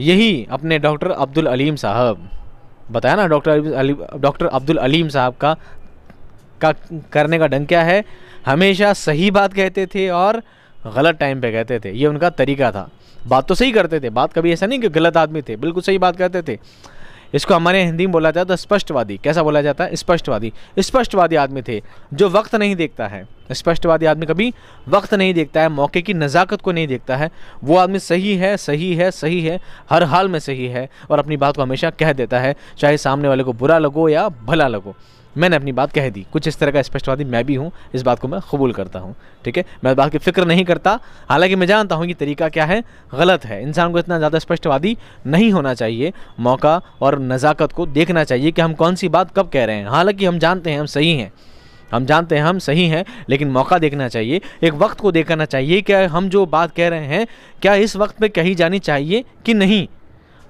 यही अपने डॉक्टर अब्दुल अलीम साहब बताया ना डॉक्टर डॉक्टर अब्दुल अलीम साहब का का करने का ढंग क्या है हमेशा सही बात कहते थे और गलत टाइम पे कहते थे ये उनका तरीका था बात तो सही करते थे बात कभी ऐसा नहीं कि गलत आदमी थे बिल्कुल सही बात करते थे इसको हमारे हिंदी में बोला जाता है स्पष्टवादी कैसा बोला जाता है स्पष्टवादी स्पष्टवादी आदमी थे जो वक्त नहीं देखता है स्पष्टवादी आदमी कभी वक्त नहीं देखता है मौके की नज़ाकत को नहीं देखता है वो आदमी सही है सही है सही है हर हाल में सही है और अपनी बात को हमेशा कह देता है चाहे सामने वाले को बुरा लगो या भला लगो मैंने अपनी बात कह दी कुछ इस तरह का स्पष्टवादी मैं भी हूँ इस बात को मैं कबूल करता हूँ ठीक है मैं बात की फिक्र नहीं करता हालांकि मैं जानता हूँ कि तरीका क्या है गलत है इंसान को इतना ज़्यादा स्पष्टवादी नहीं होना चाहिए मौका और नज़ाकत को देखना चाहिए कि हम कौन सी बात कब कह रहे हैं हालांकि हम जानते हैं हम सही हैं हम जानते हैं हम सही हैं लेकिन मौका देखना चाहिए एक वक्त को देखना चाहिए क्या हम जो बात कह रहे हैं क्या इस वक्त में कही जानी चाहिए कि नहीं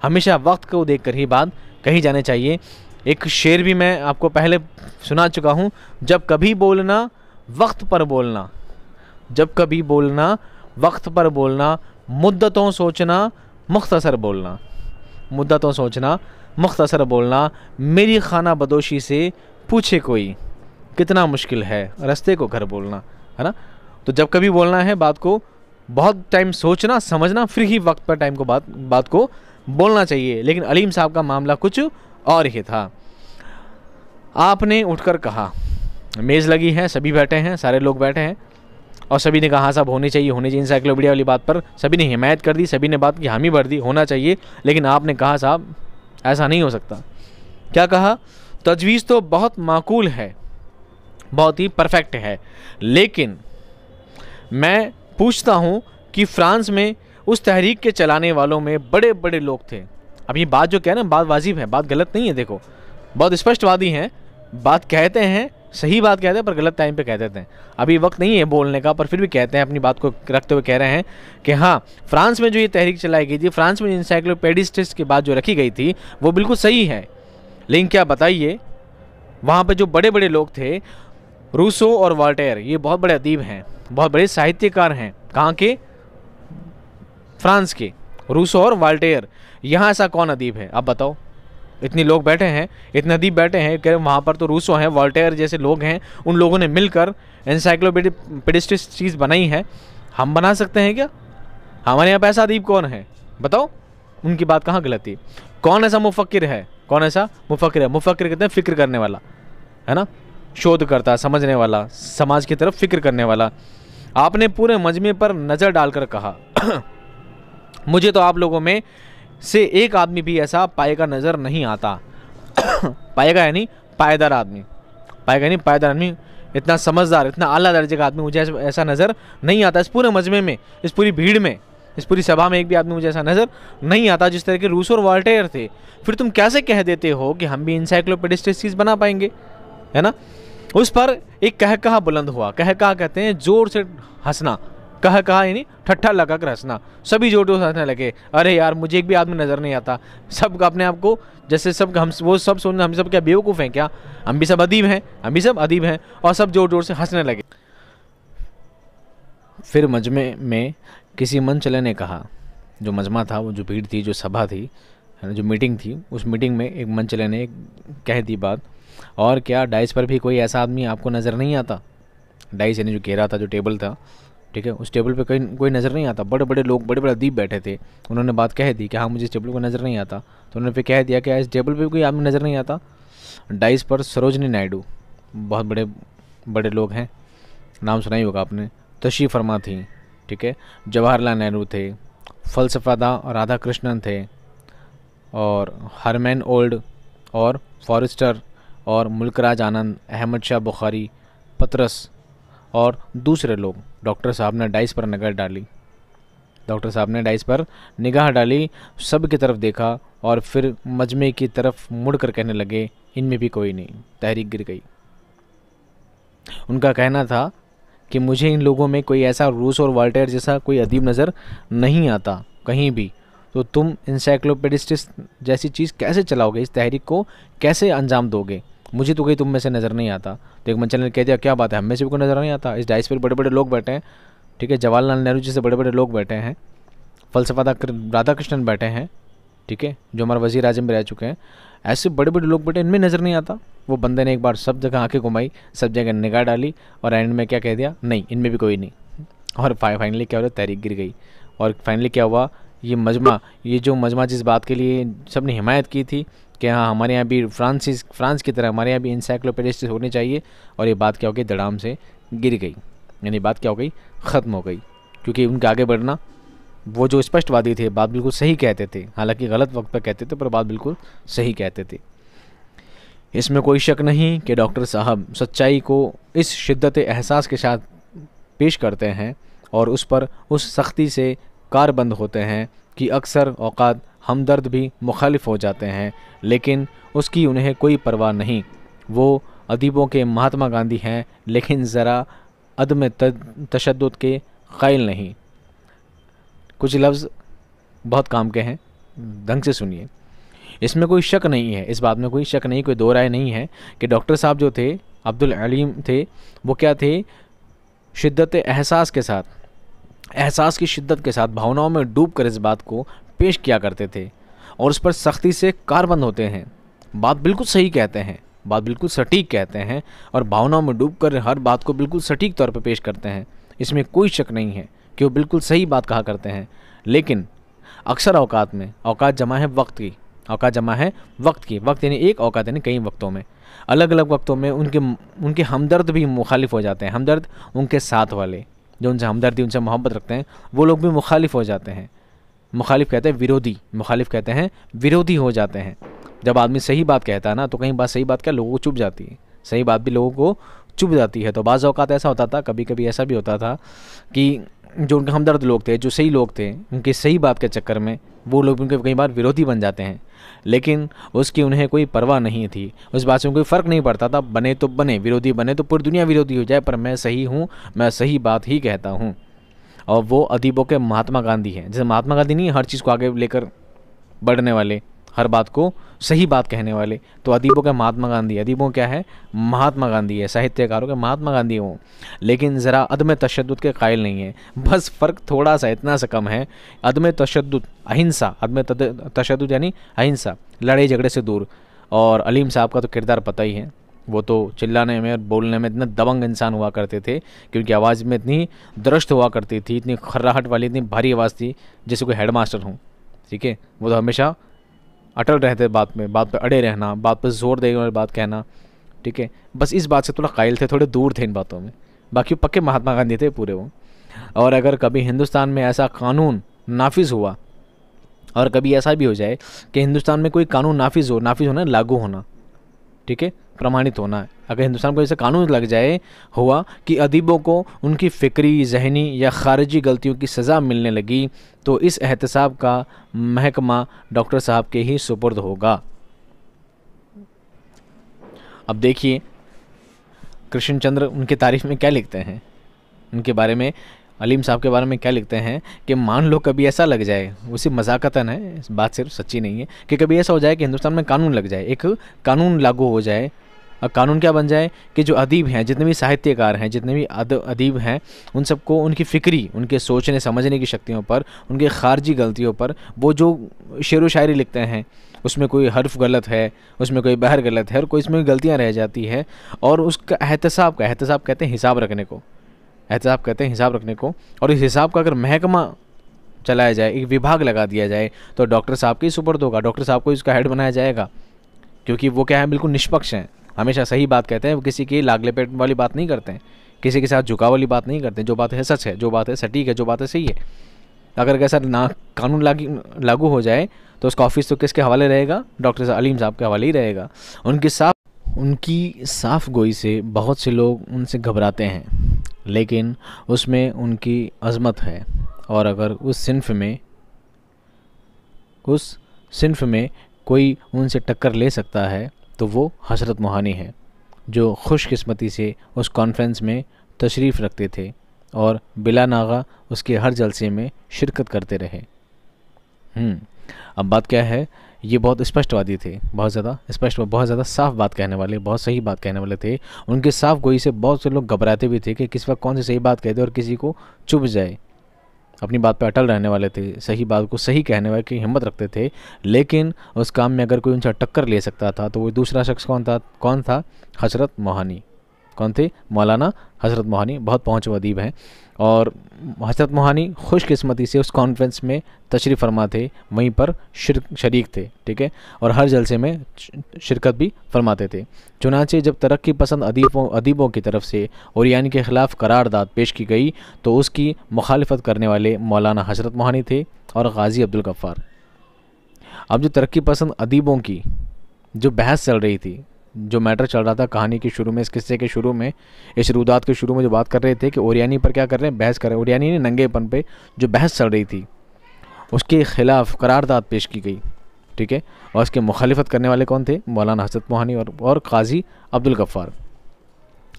हमेशा वक्त को देख कर ही बात कही जानी चाहिए एक शेर भी मैं आपको पहले सुना चुका हूँ जब कभी बोलना वक्त पर बोलना जब कभी बोलना वक्त पर बोलना मुद्दतों सोचना मुख्तसर बोलना मुद्दतों सोचना मुख्तसर बोलना मेरी खाना बदोशी से पूछे कोई कितना मुश्किल है रास्ते को घर बोलना है ना तो जब कभी बोलना है बात को बहुत टाइम सोचना समझना फिर ही वक्त पर टाइम को बात बात को बोलना चाहिए लेकिन अलीम साहब का मामला कुछ और ही था आपने उठकर कहा मेज़ लगी है सभी बैठे हैं सारे लोग बैठे हैं और सभी ने कहा हाँ साहब होनी चाहिए होनी चाहिए इंसाइक्लोपीडिया वाली बात पर सभी ने हिमायत कर दी सभी ने बात की हामी भर दी होना चाहिए लेकिन आपने कहा साहब ऐसा नहीं हो सकता क्या कहा तजवीज़ तो बहुत माकूल है बहुत ही परफेक्ट है लेकिन मैं पूछता हूँ कि फ्रांस में उस तहरीक के चलाने वालों में बड़े बड़े लोग थे अभी बात जो कह रहे हैं बात वाजिब है बात गलत नहीं है देखो बहुत स्पष्टवादी हैं बात कहते हैं सही बात कहते हैं पर गलत टाइम पे कह देते हैं अभी वक्त नहीं है बोलने का पर फिर भी कहते हैं अपनी बात को रखते हुए कह रहे हैं कि हाँ फ्रांस में जो ये तहरीक चलाई गई थी फ्रांस में इंसाइक्लोपेडिस्टिस की बात जो रखी गई थी वो बिल्कुल सही है लेकिन क्या बताइए वहाँ पर जो बड़े बड़े लोग थे रूसो और वाल्टेयर ये बहुत बड़े अदीब हैं बहुत बड़े साहित्यकार हैं कहाँ के फ्रांस के रूसो और वाल्टेयर यहाँ ऐसा कौन अदीब है आप बताओ इतने लोग बैठे हैं इतने अधिक बैठे हैं कि वहाँ पर तो रूसो हैं वॉल्टेयर जैसे लोग हैं उन लोगों ने मिलकर एनसाइक्लोपेडिस्टिस चीज़ बनाई है हम बना सकते हैं क्या हमारे यहाँ पैसा अदीब कौन है बताओ उनकी बात कहाँ गलत थी कौन ऐसा मुफक्र है कौन ऐसा मुफक्र है मुफक्र कहते हैं फ़िक्र करने वाला है ना शोध करता समझने वाला समाज की तरफ फिक्र करने वाला आपने पूरे मजमे पर नज़र डालकर कहा [COUGHS] मुझे तो आप लोगों में से एक आदमी भी ऐसा पाएगा नज़र नहीं आता [COUGHS] पाएगा यानी पायदार आदमी पाएगा यानी पायदार आदमी इतना समझदार इतना आला दर्जे का आदमी मुझे ऐसा नज़र नहीं आता इस पूरे मजमे में इस पूरी भीड़ में इस पूरी सभा में एक भी आदमी मुझे ऐसा नज़र नहीं आता जिस तरह के रूस और वाल्टेयर थे फिर तुम कैसे कह देते हो कि हम भी इंसाइक्लोपेडिस्ट चीज़ बना पाएंगे है ना उस पर एक कह कहा बुलंद हुआ कह कहा कहते हैं ज़ोर से हंसना कहा कहा यानी ठट्ठा लगा कर हंसना सभी जोर से हंसने लगे अरे यार मुझे एक भी आदमी नज़र नहीं आता सब अपने आप को जैसे सब हम वो सब सुन हम सब क्या बेवकूफ़ हैं क्या हम भी सब अदीब हैं हम भी सब अदीब हैं और सब जोर जोर से हंसने लगे फिर मजमे में किसी मन चले ने कहा जो मजमा था वो जो भीड़ थी जो सभा थी जो मीटिंग थी उस मीटिंग में एक मन चले ने कह दी बात और क्या डाइस पर भी कोई ऐसा आदमी आपको नज़र नहीं आता डाइस यानी जो घेरा था जो टेबल था ठीक है उस टेबल पे कहीं कोई नज़र नहीं आता बड़े बड़े लोग बड़े बड़े अदीब बैठे थे उन्होंने बात कह दी कि हाँ मुझे इस टेबल को नज़र नहीं आता तो उन्होंने फिर कह दिया कि हाँ, इस टेबल पर कोई आदमी नज़र नहीं आता डाइस पर सरोजनी नायडू बहुत बड़े बड़े लोग हैं नाम सुना ही होगा आपने तशीफ फर्मा थी ठीक है जवाहरलाल नेहरू थे फलसफादा और राधा कृष्णन थे और हरमैन ओल्ड और फॉरेस्टर और मुल्कराज आनंद अहमद शाह बुखारी पतरस और दूसरे लोग डॉक्टर साहब ने डाइस पर नगर डाली डॉक्टर साहब ने डाइस पर निगाह डाली सब की तरफ देखा और फिर मजमे की तरफ मुड़कर कहने लगे इनमें भी कोई नहीं तहरीक गिर गई उनका कहना था कि मुझे इन लोगों में कोई ऐसा रूस और वाल्टेयर जैसा कोई अदीब नज़र नहीं आता कहीं भी तो तुम इंसाइक्लोपेडिस्टिस जैसी चीज़ कैसे चलाओगे इस तहरीक को कैसे अंजाम दोगे मुझे तो कहीं तुम में से नज़र नहीं आता तो एक मंचल ने कह दिया क्या बात है हम में से भी कोई नज़र नहीं आता इस डाइस पर बड़े बड़े लोग बैठे हैं ठीक है जवाहरलाल नेहरू जी से बड़े बड़े लोग बैठे हैं फलसफा राधा कृष्णन बैठे हैं ठीक है जो हमारे वजीर आजम भी रह चुके हैं ऐसे बड़े बड़े लोग बैठे इनमें नज़र नहीं आता वो बंदे ने एक बार सब जगह आँखें घुमाई सब जगह निगाह डाली और एंड में क्या कह दिया नहीं इनमें भी कोई नहीं और फाइनली क्या हो रहा तहरीक गिर गई और फाइनली क्या हुआ ये मजमा ये जो मजमा जिस बात के लिए सब ने हिमायत की थी कि हाँ हमारे यहाँ भी फ्रांसिस फ्रांस की तरह हमारे यहाँ भी इंसाइक्लोपेडिस्ट होने चाहिए और ये बात क्या हो गई दड़ाम से गिर गई यानी बात क्या हो गई ख़त्म हो गई क्योंकि उनके आगे बढ़ना वो जो स्पष्टवादी थे बात बिल्कुल सही कहते थे हालांकि गलत वक्त पर कहते थे पर बात बिल्कुल सही कहते थे इसमें कोई शक नहीं कि डॉक्टर साहब सच्चाई को इस शिद्दत एहसास के साथ पेश करते हैं और उस पर उस सख्ती से कार बंद होते हैं कि अक्सर औकात हमदर्द भी मुखालिफ हो जाते हैं लेकिन उसकी उन्हें कोई परवाह नहीं वो अदीबों के महात्मा गांधी हैं लेकिन ज़रा अदम तशद के कायल नहीं कुछ लफ्ज़ बहुत काम के हैं ढंग से सुनिए इसमें कोई शक नहीं है इस बात में कोई शक नहीं कोई दो राय नहीं है कि डॉक्टर साहब जो थे अब्दुल अलीम थे वो क्या थे शिद्दत एहसास के साथ एहसास की शिद्दत के साथ भावनाओं में डूब कर इस बात को पेश किया करते थे और उस पर सख्ती से कारबंद होते हैं बात बिल्कुल सही कहते हैं बात बिल्कुल सटीक कहते हैं और भावनाओं में डूब कर हर बात को बिल्कुल सटीक तौर पर पेश करते हैं इसमें कोई शक नहीं है कि वो बिल्कुल सही बात कहा करते हैं लेकिन अक्सर अवकात में अवकात जमा है वक्त की अवकात जमा है वक्त की वक्त यानी एक अवकात यानी कई वक्तों में अलग अलग वक्तों में उनके उनके हमदर्द भी मुखालिफ हो जाते हैं हमदर्द उनके साथ वाले जो उनसे हमदर्दी उनसे मोहब्बत रखते हैं वो लोग भी मुखालिफ हो जाते हैं मुखालिफ कहते हैं विरोधी मुखालिफ कहते हैं विरोधी हो जाते हैं जब आदमी सही बात कहता है ना तो कहीं बात सही बात क्या लोगों को चुप जाती है सही बात भी लोगों को चुप जाती है तो बाज़ अवत ऐसा होता था कभी कभी ऐसा भी होता था कि जो उनके हमदर्द लोग थे जो सही लोग थे उनके सही बात के चक्कर में वो लोग उनके कई बार विरोधी बन जाते हैं लेकिन उसकी उन्हें कोई परवाह नहीं थी उस बात से कोई फ़र्क नहीं पड़ता था बने तो बने विरोधी बने तो पूरी दुनिया विरोधी हो जाए पर मैं सही हूँ मैं सही बात ही कहता हूँ और वो अदीबों के महात्मा गांधी हैं जैसे महात्मा गांधी नहीं हर चीज़ को आगे लेकर बढ़ने वाले हर बात को सही बात कहने वाले तो अदीबों का महात्मा गांधी अदीबों क्या है महात्मा गांधी है साहित्यकारों के महात्मा गांधी हों लेकिन ज़रा अदम तशद के कायल नहीं है बस फ़र्क थोड़ा सा इतना सा कम है अदम तशद अहिंसा अदम तशद यानी अहिंसा लड़े झगड़े से दूर और अलीम साहब का तो किरदार पता ही है वो तो चिल्लाने में और बोलने में इतना दबंग इंसान हुआ करते थे क्योंकि आवाज़ में इतनी दृष्ट हुआ करती थी इतनी खर्राहट वाली इतनी भारी आवाज़ थी जैसे कोई हेडमास्टर मास्टर हूँ ठीक है वो तो हमेशा अटल रहते बात में बात पर अड़े रहना बात पर जोर देने वाली बात कहना ठीक है बस इस बात से थोड़ा कायल थे थोड़े दूर थे इन बातों में बाकी पक्के महात्मा गांधी थे पूरे वो और अगर कभी हिंदुस्तान में ऐसा कानून नाफिज हुआ और कभी ऐसा भी हो जाए कि हिंदुस्तान में कोई कानून नाफिज हो नाफिज होना लागू होना ठीक है प्रमाणित होना है अगर हिंदुस्तान को ऐसे कानून लग जाए हुआ कि अदीबों को उनकी फ़िक्री जहनी या खारजी गलतियों की सज़ा मिलने लगी तो इस एहतसाब का महकमा डॉक्टर साहब के ही सुपुर्द होगा अब देखिए कृष्णचंद्र उनकी तारीफ में क्या लिखते हैं उनके बारे में अलीम साहब के बारे में क्या लिखते हैं कि मान लो कभी ऐसा लग जाए उसी मजाकतन है बात सिर्फ सच्ची नहीं है कि कभी ऐसा हो जाए कि हिंदुस्तान में कानून लग जाए एक कानून लागू हो जाए और कानून क्या बन जाए कि जो अदीब हैं जितने भी साहित्यकार हैं जितने भी अदीब हैं उन सबको उनकी फ़िक्री उनके सोचने समझने की शक्तियों पर उनके खारजी गलतियों पर वो जो शेर व शायरी लिखते हैं उसमें कोई हर्फ गलत है उसमें कोई बहर गलत है और कोई इसमें गलतियाँ रह जाती है और उसका एहतसाब का एहतसाब कहते हैं हिसाब रखने को एहतसाब कहते हैं हिसाब रखने को और इस हिसाब का अगर महकमा चलाया जाए एक विभाग लगा दिया जाए तो डॉक्टर साहब के ही सुपर्द होगा डॉक्टर साहब को इसका हेड बनाया जाएगा क्योंकि वो क्या है बिल्कुल निष्पक्ष हैं हमेशा सही बात कहते हैं वो किसी की लागले पेट वाली बात नहीं करते हैं किसी के साथ झुकाव वाली बात नहीं करते जो बात है सच है जो बात है सटीक है जो बात है सही है अगर कैसा ना कानून लागू लागू हो जाए तो उसका ऑफिस तो किसके हवाले रहेगा डॉक्टर अलीम साहब के हवाले ही रहेगा उनकी साफ उनकी साफ गोई से बहुत से लोग उनसे घबराते हैं लेकिन उसमें उनकी अज़मत है और अगर उस सिंफ में उस सिंफ में कोई उनसे टक्कर ले सकता है तो वो हसरत मोहानी है जो ख़ुशकस्मती से उस कॉन्फ्रेंस में तशरीफ़ रखते थे और बिला नागा उसके हर जलसे में शिरकत करते रहे हम्म, अब बात क्या है ये बहुत स्पष्टवादी थे बहुत ज़्यादा स्पष्ट बहुत ज़्यादा साफ बात कहने वाले बहुत सही बात कहने वाले थे उनके साफ गोई से बहुत से लोग घबराते भी थे कि किस वक्त कौन सी सही बात कह दे और किसी को चुप जाए अपनी बात पर अटल रहने वाले थे सही बात को सही कहने वाले की हिम्मत रखते थे लेकिन उस काम में अगर कोई उनसे टक्कर ले सकता था तो वो दूसरा शख्स कौन था कौन था हजरत मोहानी कौन थे मौलाना हजरत मोहानी बहुत पहुँच अदीब हैं और हजरत मोहानी खुशकस्मती से उस कॉन्फ्रेंस में तशरी फरमा थे वहीं पर शर, शरीक थे ठीक है और हर जलसे में शिरकत भी फरमाते थे चुनाचे जब तरक्की पसंद अदीबों अदीबों की तरफ से औरियान के ख़िलाफ़ करारदाद पेश की गई तो उसकी मुखालफत करने वाले मौलाना हजरत मोहानी थे और गाज़ी अब्दुल गफ़ार अब जो तरक्की पसंद अदीबों की जो बहस चल रही थी जो मैटर चल रहा था कहानी के शुरू में इस किस्से के शुरू में इस रुदात के शुरू में जो बात कर रहे थे कि ओरियानी पर क्या कर रहे हैं बहस कर रहे हैं ओरियानी ने नंगेपन पे जो बहस चल रही थी उसके खिलाफ करारदाद पेश की गई ठीक है और इसके मुखालफत करने वाले कौन थे मौलाना हसरत मोहानी और और काजी अब्दुल गफ्फार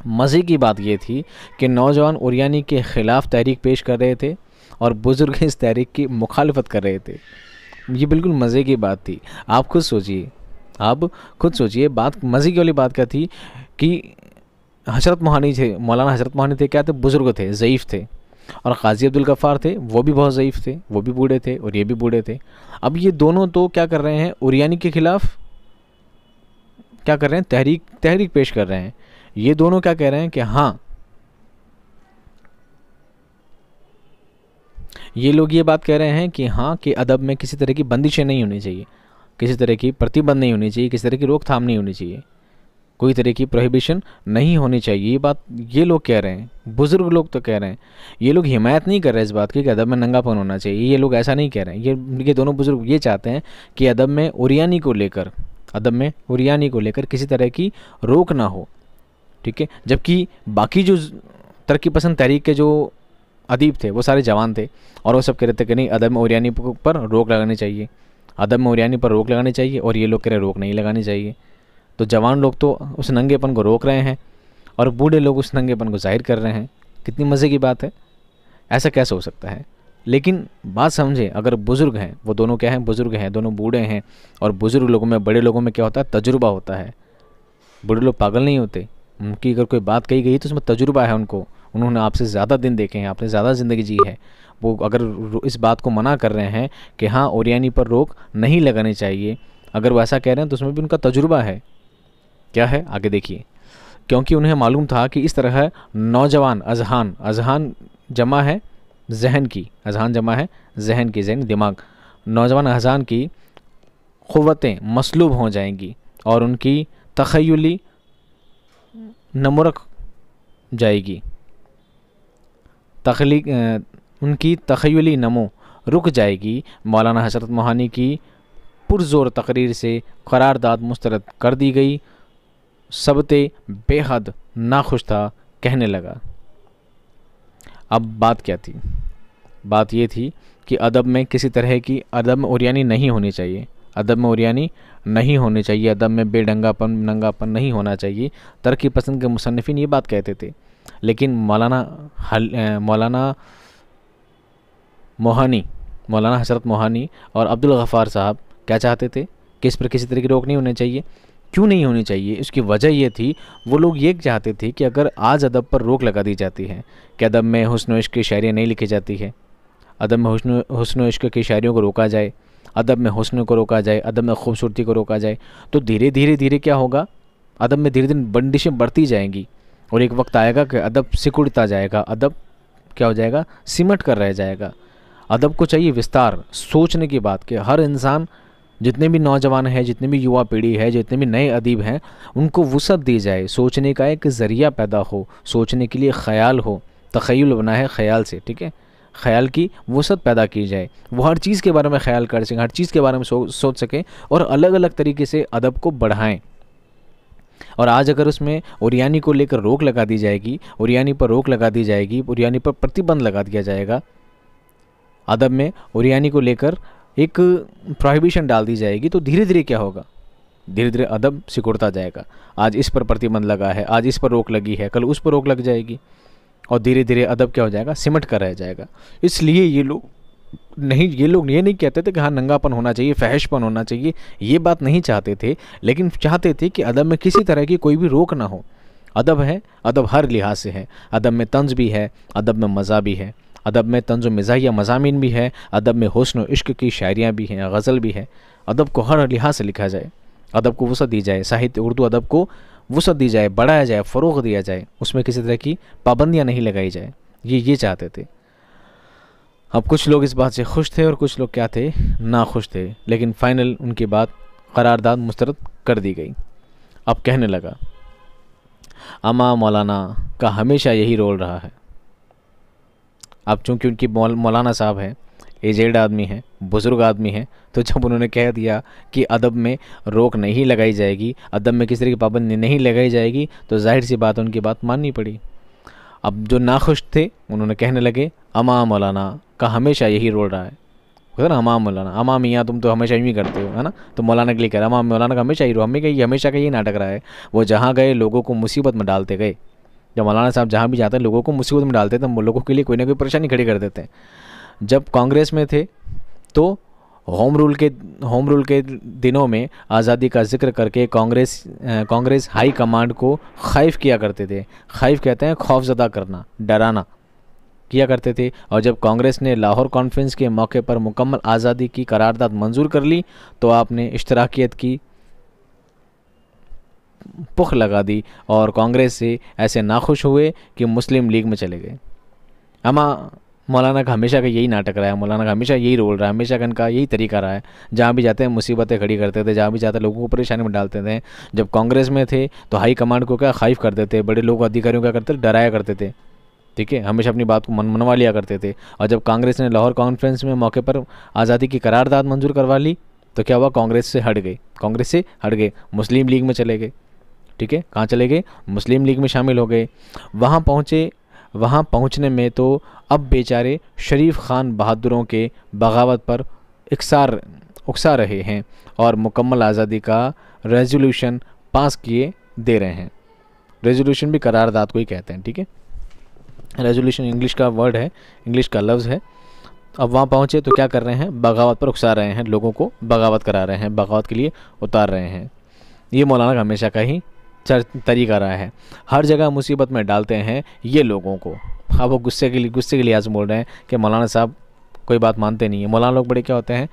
मज़े की बात यह थी कि नौजवान ओरियानी के ख़िलाफ़ तहरीक पेश कर रहे थे और बुज़ुर्ग इस तहरीक की मुखालफत कर रहे थे ये बिल्कुल मज़े की बात थी आप खुद सोचिए आप खुद सोचिए बात मज़े की वाली बात क्या थी कि हजरत मोहानी थे मौलाना हजरत मोहानी थे क्या थे बुज़ुर्ग थे ज़यीफ़ थे और काजी अब्दुल गफ़ार थे वो भी बहुत ज़यीफ़ थे वो भी बूढ़े थे और ये भी बूढ़े थे अब ये दोनों तो क्या कर रहे हैं उरियानी के ख़िलाफ़ क्या कर रहे हैं तहरीक तहरीक पेश कर रहे हैं ये दोनों क्या कह रहे हैं कि हाँ ये लोग ये बात कह रहे हैं कि हाँ कि अदब में किसी तरह की बंदिशें नहीं होनी चाहिए किसी तरह की प्रतिबंध नहीं होनी चाहिए किसी तरह की रोकथाम नहीं होनी चाहिए कोई तरह की प्रोहिबिशन नहीं होनी चाहिए ये बात ये लोग कह रहे हैं बुज़ुर्ग लोग तो कह रहे हैं ये लोग हिमायत नहीं कर रहे इस बात की कि अदब में नंगापन होना चाहिए ये लोग ऐसा नहीं कह रहे हैं ये ये दोनों बुज़ुर्ग ये चाहते हैं कि अदब में उरियानी को लेकर अदब में उरियानी को लेकर किसी तरह की रोक ना हो ठीक है जबकि बाकी जो तरक्की पसंद तहरीक के जो अदीब थे वो सारे जवान थे और वो सब कह रहे थे कि नहीं अदब में उरियानी पर रोक लगानी चाहिए अदब मौरियानी पर रोक लगानी चाहिए और ये लोग कह रहे रोक नहीं लगानी चाहिए तो जवान लोग तो उस नंगेपन को रोक रहे हैं और बूढ़े लोग उस नंगेपन को जाहिर कर रहे हैं कितनी मज़े की बात है ऐसा कैसे हो सकता है लेकिन बात समझे अगर बुज़ुर्ग हैं वो दोनों क्या हैं बुज़ुर्ग हैं दोनों बूढ़े हैं और बुज़ुर्ग लोगों में बड़े लोगों में क्या होता है तजुर्बा होता है बूढ़े लोग पागल नहीं होते उनकी अगर कोई बात कही गई तो उसमें तजुर्बा है उनको उन्होंने आपसे ज़्यादा दिन देखे हैं आपने ज़्यादा ज़िंदगी जी है वो अगर इस बात को मना कर रहे हैं कि हाँ ओरियानी पर रोक नहीं लगानी चाहिए अगर वो ऐसा कह रहे हैं तो उसमें भी उनका तजुर्बा है क्या है आगे देखिए क्योंकि उन्हें मालूम था कि इस तरह नौजवान अजहान अजहान जमा है जहन की अजहान जमा है जहन की जहन दिमाग नौजवान अजहान की क़वतें मसलूब हो जाएंगी और उनकी तखयली नमरक जाएगी तखली उनकी तखयली नमो रुक जाएगी मौलाना हसरत मोहानी की पुरजोर तकरीर से करारदाद मुस्तरद कर दी गई सबते बेहद नाखुश था कहने लगा अब बात क्या थी बात ये थी कि अदब में किसी तरह की अदब में नहीं होनी चाहिए अदब में उरियानी नहीं होनी चाहिए अदब में बेडंगापन नंगापन नहीं होना चाहिए तरक्की पसंद के मुसनफिन ये बात कहते थे लेकिन मौलाना हल मौलाना मोहानी मौलाना हसरत मोहानी और अब्दुल गफ़ार साहब क्या चाहते थे कि इस पर किसी तरह की रोक नहीं होनी चाहिए क्यों नहीं होनी चाहिए इसकी वजह यह थी वो लोग ये चाहते थे कि अगर आज अदब पर रोक लगा दी जाती है कि अदब में हसन इश्क की शायरी नहीं लिखी जाती है अदब में हसन हसन इश्क की शायरियों को रोका जाए अदब में हसन को रोका जाए अदब में खूबसूरती को रोका जाए तो धीरे धीरे धीरे क्या होगा अदब में धीरे धीरे बंदिशें बढ़ती जाएंगी और एक वक्त आएगा कि अदब सिकुड़ता जाएगा अदब क्या हो जाएगा सिमट कर रह जाएगा अदब को चाहिए विस्तार सोचने की बात कि हर इंसान जितने भी नौजवान हैं जितने भी युवा पीढ़ी है जितने भी नए अदीब हैं उनको वसत दी जाए सोचने का एक ज़रिया पैदा हो सोचने के लिए ख्याल हो तखयल बना है ख्याल से ठीक है ख्याल की वसत पैदा की जाए वो हर चीज़ के बारे में ख्याल कर सकें हर चीज़ के बारे में सो, सोच सकें और अलग अलग तरीके से अदब को बढ़ाएँ और आज अगर उसमें ओरियानी को लेकर रोक लगा दी जाएगी ओरियानी पर रोक लगा दी जाएगी ओरियानी पर प्रतिबंध लगा दिया जाएगा अदब में उरियानी को लेकर एक प्रोहिबिशन डाल दी जाएगी तो धीरे धीरे क्या होगा धीरे धीरे अदब सिकुड़ता जाएगा आज इस पर प्रतिबंध लगा है आज इस पर रोक लगी है कल उस पर रोक लग जाएगी और धीरे धीरे अदब क्या हो जाएगा सिमट कर रह जाएगा इसलिए ये लोग नहीं ये लोग ये नहीं कहते थे कि हाँ नंगापन होना चाहिए फहशपन होना चाहिए ये बात नहीं चाहते थे लेकिन चाहते थे कि अदब में किसी तरह की कोई भी रोक ना हो अदब है अदब हर लिहाज से है अदब में तंज भी है अदब में मज़ा भी है अदब में तंज मज़ाहिया मजामी भी है अदब में हसन इश्क की शायरियाँ भी हैं गज़ल भी है अदब को हर लिहाज से लिखा जाए अदब को वसत दी जाए साहित्य उर्दू अदब को वसत दी जाए बढ़ाया जाए फ़रोग दिया जाए उसमें किसी तरह की पाबंदियाँ नहीं लगाई जाए ये ये चाहते थे अब कुछ लोग इस बात से खुश थे और कुछ लोग क्या थे नाखुश थे लेकिन फ़ाइनल उनकी बात करारदाद मुस्तरद कर दी गई अब कहने लगा अमा मौलाना का हमेशा यही रोल रहा है अब चूँकि उनकी मौलाना साहब हैं एजेड आदमी हैं बुज़ुर्ग आदमी हैं तो जब उन्होंने कह दिया कि अदब में रोक नहीं लगाई जाएगी अदब में किसी तरह की पाबंदी नहीं लगाई जाएगी तो जाहिर सी बात उनकी बात माननी पड़ी अब जो नाखुश थे उन्होंने कहने लगे अमा मौलाना का हमेशा यही रोल रहा है कहते ना अमा मौलाना अमा मियाँ तुम तो हमेशा यूँ ही करते हो है ना तो मौलाना के लिए कह रहे अमा मौलाना का हमेशा ही रो हमें कही हमेशा का यही नाटक रहा है वो जहाँ गए लोगों को मुसीबत में डालते गए जब मौलाना साहब जहाँ भी जाते हैं लोगों को मुसीबत में डालते हैं तो लोगों के लिए कोई ना कोई परेशानी खड़ी कर देते हैं जब कांग्रेस में थे तो होम रूल के होम रूल के दिनों में आज़ादी का जिक्र करके कांग्रेस कांग्रेस हाई कमांड को खाइफ किया करते थे खाइफ कहते हैं खौफजदा करना डराना किया करते थे और जब कांग्रेस ने लाहौर कॉन्फ्रेंस के मौके पर मुकम्मल आज़ादी की करारदाद मंजूर कर ली तो आपने इश्तराकियत की पुख लगा दी और कांग्रेस से ऐसे नाखुश हुए कि मुस्लिम लीग में चले गए अमा मौलाना का हमेशा का यही नाटक रहा है मौलाना का हमेशा यही रोल रहा है हमेशा का इनका यही तरीका रहा है जहाँ भी जाते हैं मुसीबतें खड़ी करते थे जहाँ भी जाते लोगों को परेशानी में डालते थे जब कांग्रेस में थे तो हाई कमांड को क्या खाइफ करते थे बड़े लोग अधिकारियों का करते डराया करते थे ठीक है हमेशा अपनी बात को मन मनवा लिया करते थे और जब कांग्रेस ने लाहौर कॉन्फ्रेंस में मौके पर आज़ादी की करारदाद मंजूर करवा ली तो क्या हुआ कांग्रेस से हट गए कांग्रेस से हट गए मुस्लिम लीग में चले गए ठीक है कहाँ चले गए मुस्लिम लीग में शामिल हो गए वहाँ पहुँचे वहाँ पहुँचने में तो अब बेचारे शरीफ खान बहादुरों के बगावत पर इकसार उकसा रहे हैं और मुकम्मल आज़ादी का रेजोल्यूशन पास किए दे रहे हैं रेजोल्यूशन भी करारदाद को ही कहते हैं ठीक है रेजोल्यूशन इंग्लिश का वर्ड है इंग्लिश का लफ्ज़ है अब वहाँ पहुँचे तो क्या कर रहे हैं बगावत पर उकसा रहे हैं लोगों को बगावत करा रहे हैं बगावत के लिए उतार रहे हैं ये मौलाना का हमेशा का ही तरीका रहा है हर जगह मुसीबत में डालते हैं ये लोगों को अब वो गुस्से के लिए गुस्से के लिहाज बोल रहे हैं कि मौलाना साहब कोई बात मानते नहीं है मौलाना लोग बड़े क्या होते हैं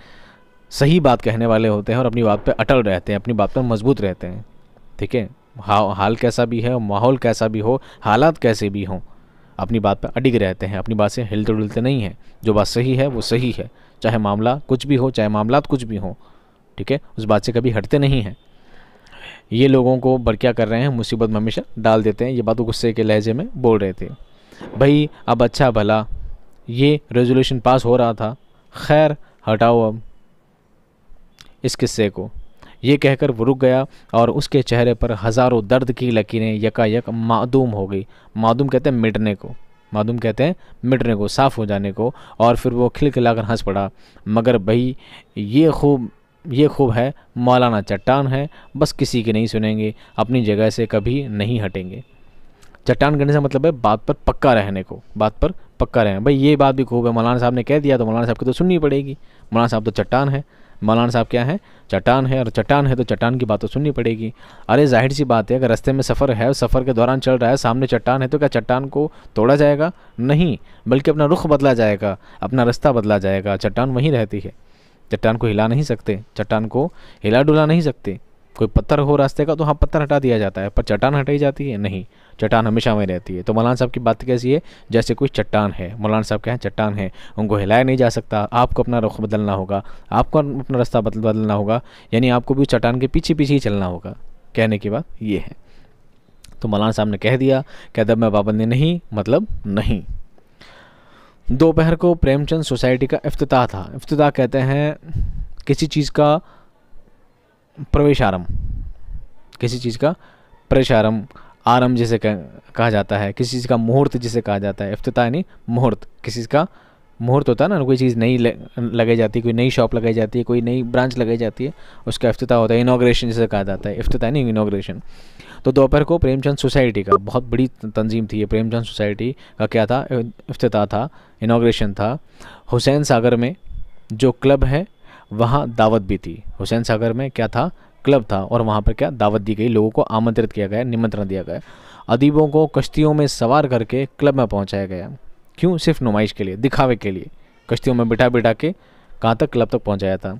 सही बात कहने वाले होते हैं और अपनी बात पर अटल रहते हैं अपनी बात पर मजबूत रहते हैं ठीक है हाल कैसा भी है माहौल कैसा भी हो हालात कैसे भी हों अपनी बात पर अडिग रहते हैं अपनी बात से हिलते डुलते नहीं हैं जो बात सही है वो सही है चाहे मामला कुछ भी हो चाहे मामला कुछ भी हों ठीक है उस बात से कभी हटते नहीं हैं ये लोगों को बर क्या कर रहे हैं मुसीबत में हमेशा डाल देते हैं ये बात गुस्से के लहजे में बोल रहे थे भाई अब अच्छा भला ये रेजोल्यूशन पास हो रहा था खैर हटाओ अब इस किस्से को ये कहकर वो रुक गया और उसके चेहरे पर हज़ारों दर्द की लकीरें यकायक मादूम हो गई मादूम कहते हैं मिटने को मादूम कहते हैं मिटने को साफ़ हो जाने को और फिर वो खिलखिलाकर हंस पड़ा मगर भाई ये खूब ये खूब है मौलाना चट्टान है बस किसी की नहीं सुनेंगे अपनी जगह से कभी नहीं हटेंगे चट्टान करने से मतलब है बात पर पक्का रहने को बात पर पक्का रहना भाई ये बात भी खूब है मौलाना साहब ने कह दिया तो मौलाना साहब की तो सुननी पड़ेगी मौलाना साहब तो चट्टान है मौलाना साहब क्या है चट्टान है और चट्टान है तो चट्टान की बात तो सुननी पड़ेगी अरे जाहिर सी बात है अगर रास्ते में सफ़र है और सफ़र के दौरान चल रहा है सामने चट्टान है तो क्या चट्टान को तोड़ा जाएगा नहीं बल्कि अपना रुख बदला जाएगा अपना रास्ता बदला जाएगा चट्टान वहीं रहती है चट्टान को हिला नहीं सकते चट्टान को हिला डुला नहीं सकते कोई पत्थर हो रास्ते का तो हाँ पत्थर हटा दिया जाता है पर चट्टान हटाई जाती है नहीं चट्टान हमेशा में रहती है तो मौलाना साहब की बात कैसी है जैसे कोई चट्टान है मौलाना साहब कहें चट्टान है उनको हिलाया नहीं जा सकता आपको अपना रुख बदलना होगा आपको अपना रास्ता बदल बदलना होगा यानी आपको भी चट्टान के पीछे पीछे ही चलना होगा कहने की बात ये है तो मौलाना साहब ने कह दिया कि अदब में पाबंदी नहीं मतलब नहीं दोपहर को प्रेमचंद सोसाइटी का अफ्ताह था अफ्ताह कहते हैं किसी चीज़ का प्रवेश आरंभ किसी चीज़ का प्रवेश आरंभ आरंभ जिसे कहा जाता है किसी चीज़ का मुहूर्त जिसे कहा जाता है अफ्ताह यानी मुहूर्त किसी चीज़ का मुहूर्त होता है ना कोई चीज़ नई लगाई जाती है कोई नई शॉप लगाई जाती है कोई नई ब्रांच लगाई जाती है उसका अफ्ताह होता है इनाग्रेशन जिसे कहा जाता है अफ्ताह नहीं इनाग्रेशन तो दोपहर को प्रेमचंद सोसाइटी का बहुत बड़ी तंजीम थी ये प्रेमचंद सोसाइटी का क्या था अफ्ताह था इनाग्रेशन था हुसैन सागर में जो क्लब है वहाँ दावत भी थी हुसैन सागर में क्या था क्लब था और वहाँ पर क्या दावत दी गई लोगों को आमंत्रित किया गया निमंत्रण दिया गया अदीबों को कश्तियों में सवार करके क्लब में पहुँचाया गया क्यों सिर्फ नुमाइश के लिए दिखावे के लिए कश्तियों में बिठा बिठा के कहाँ तक क्लब तक पहुँचाया था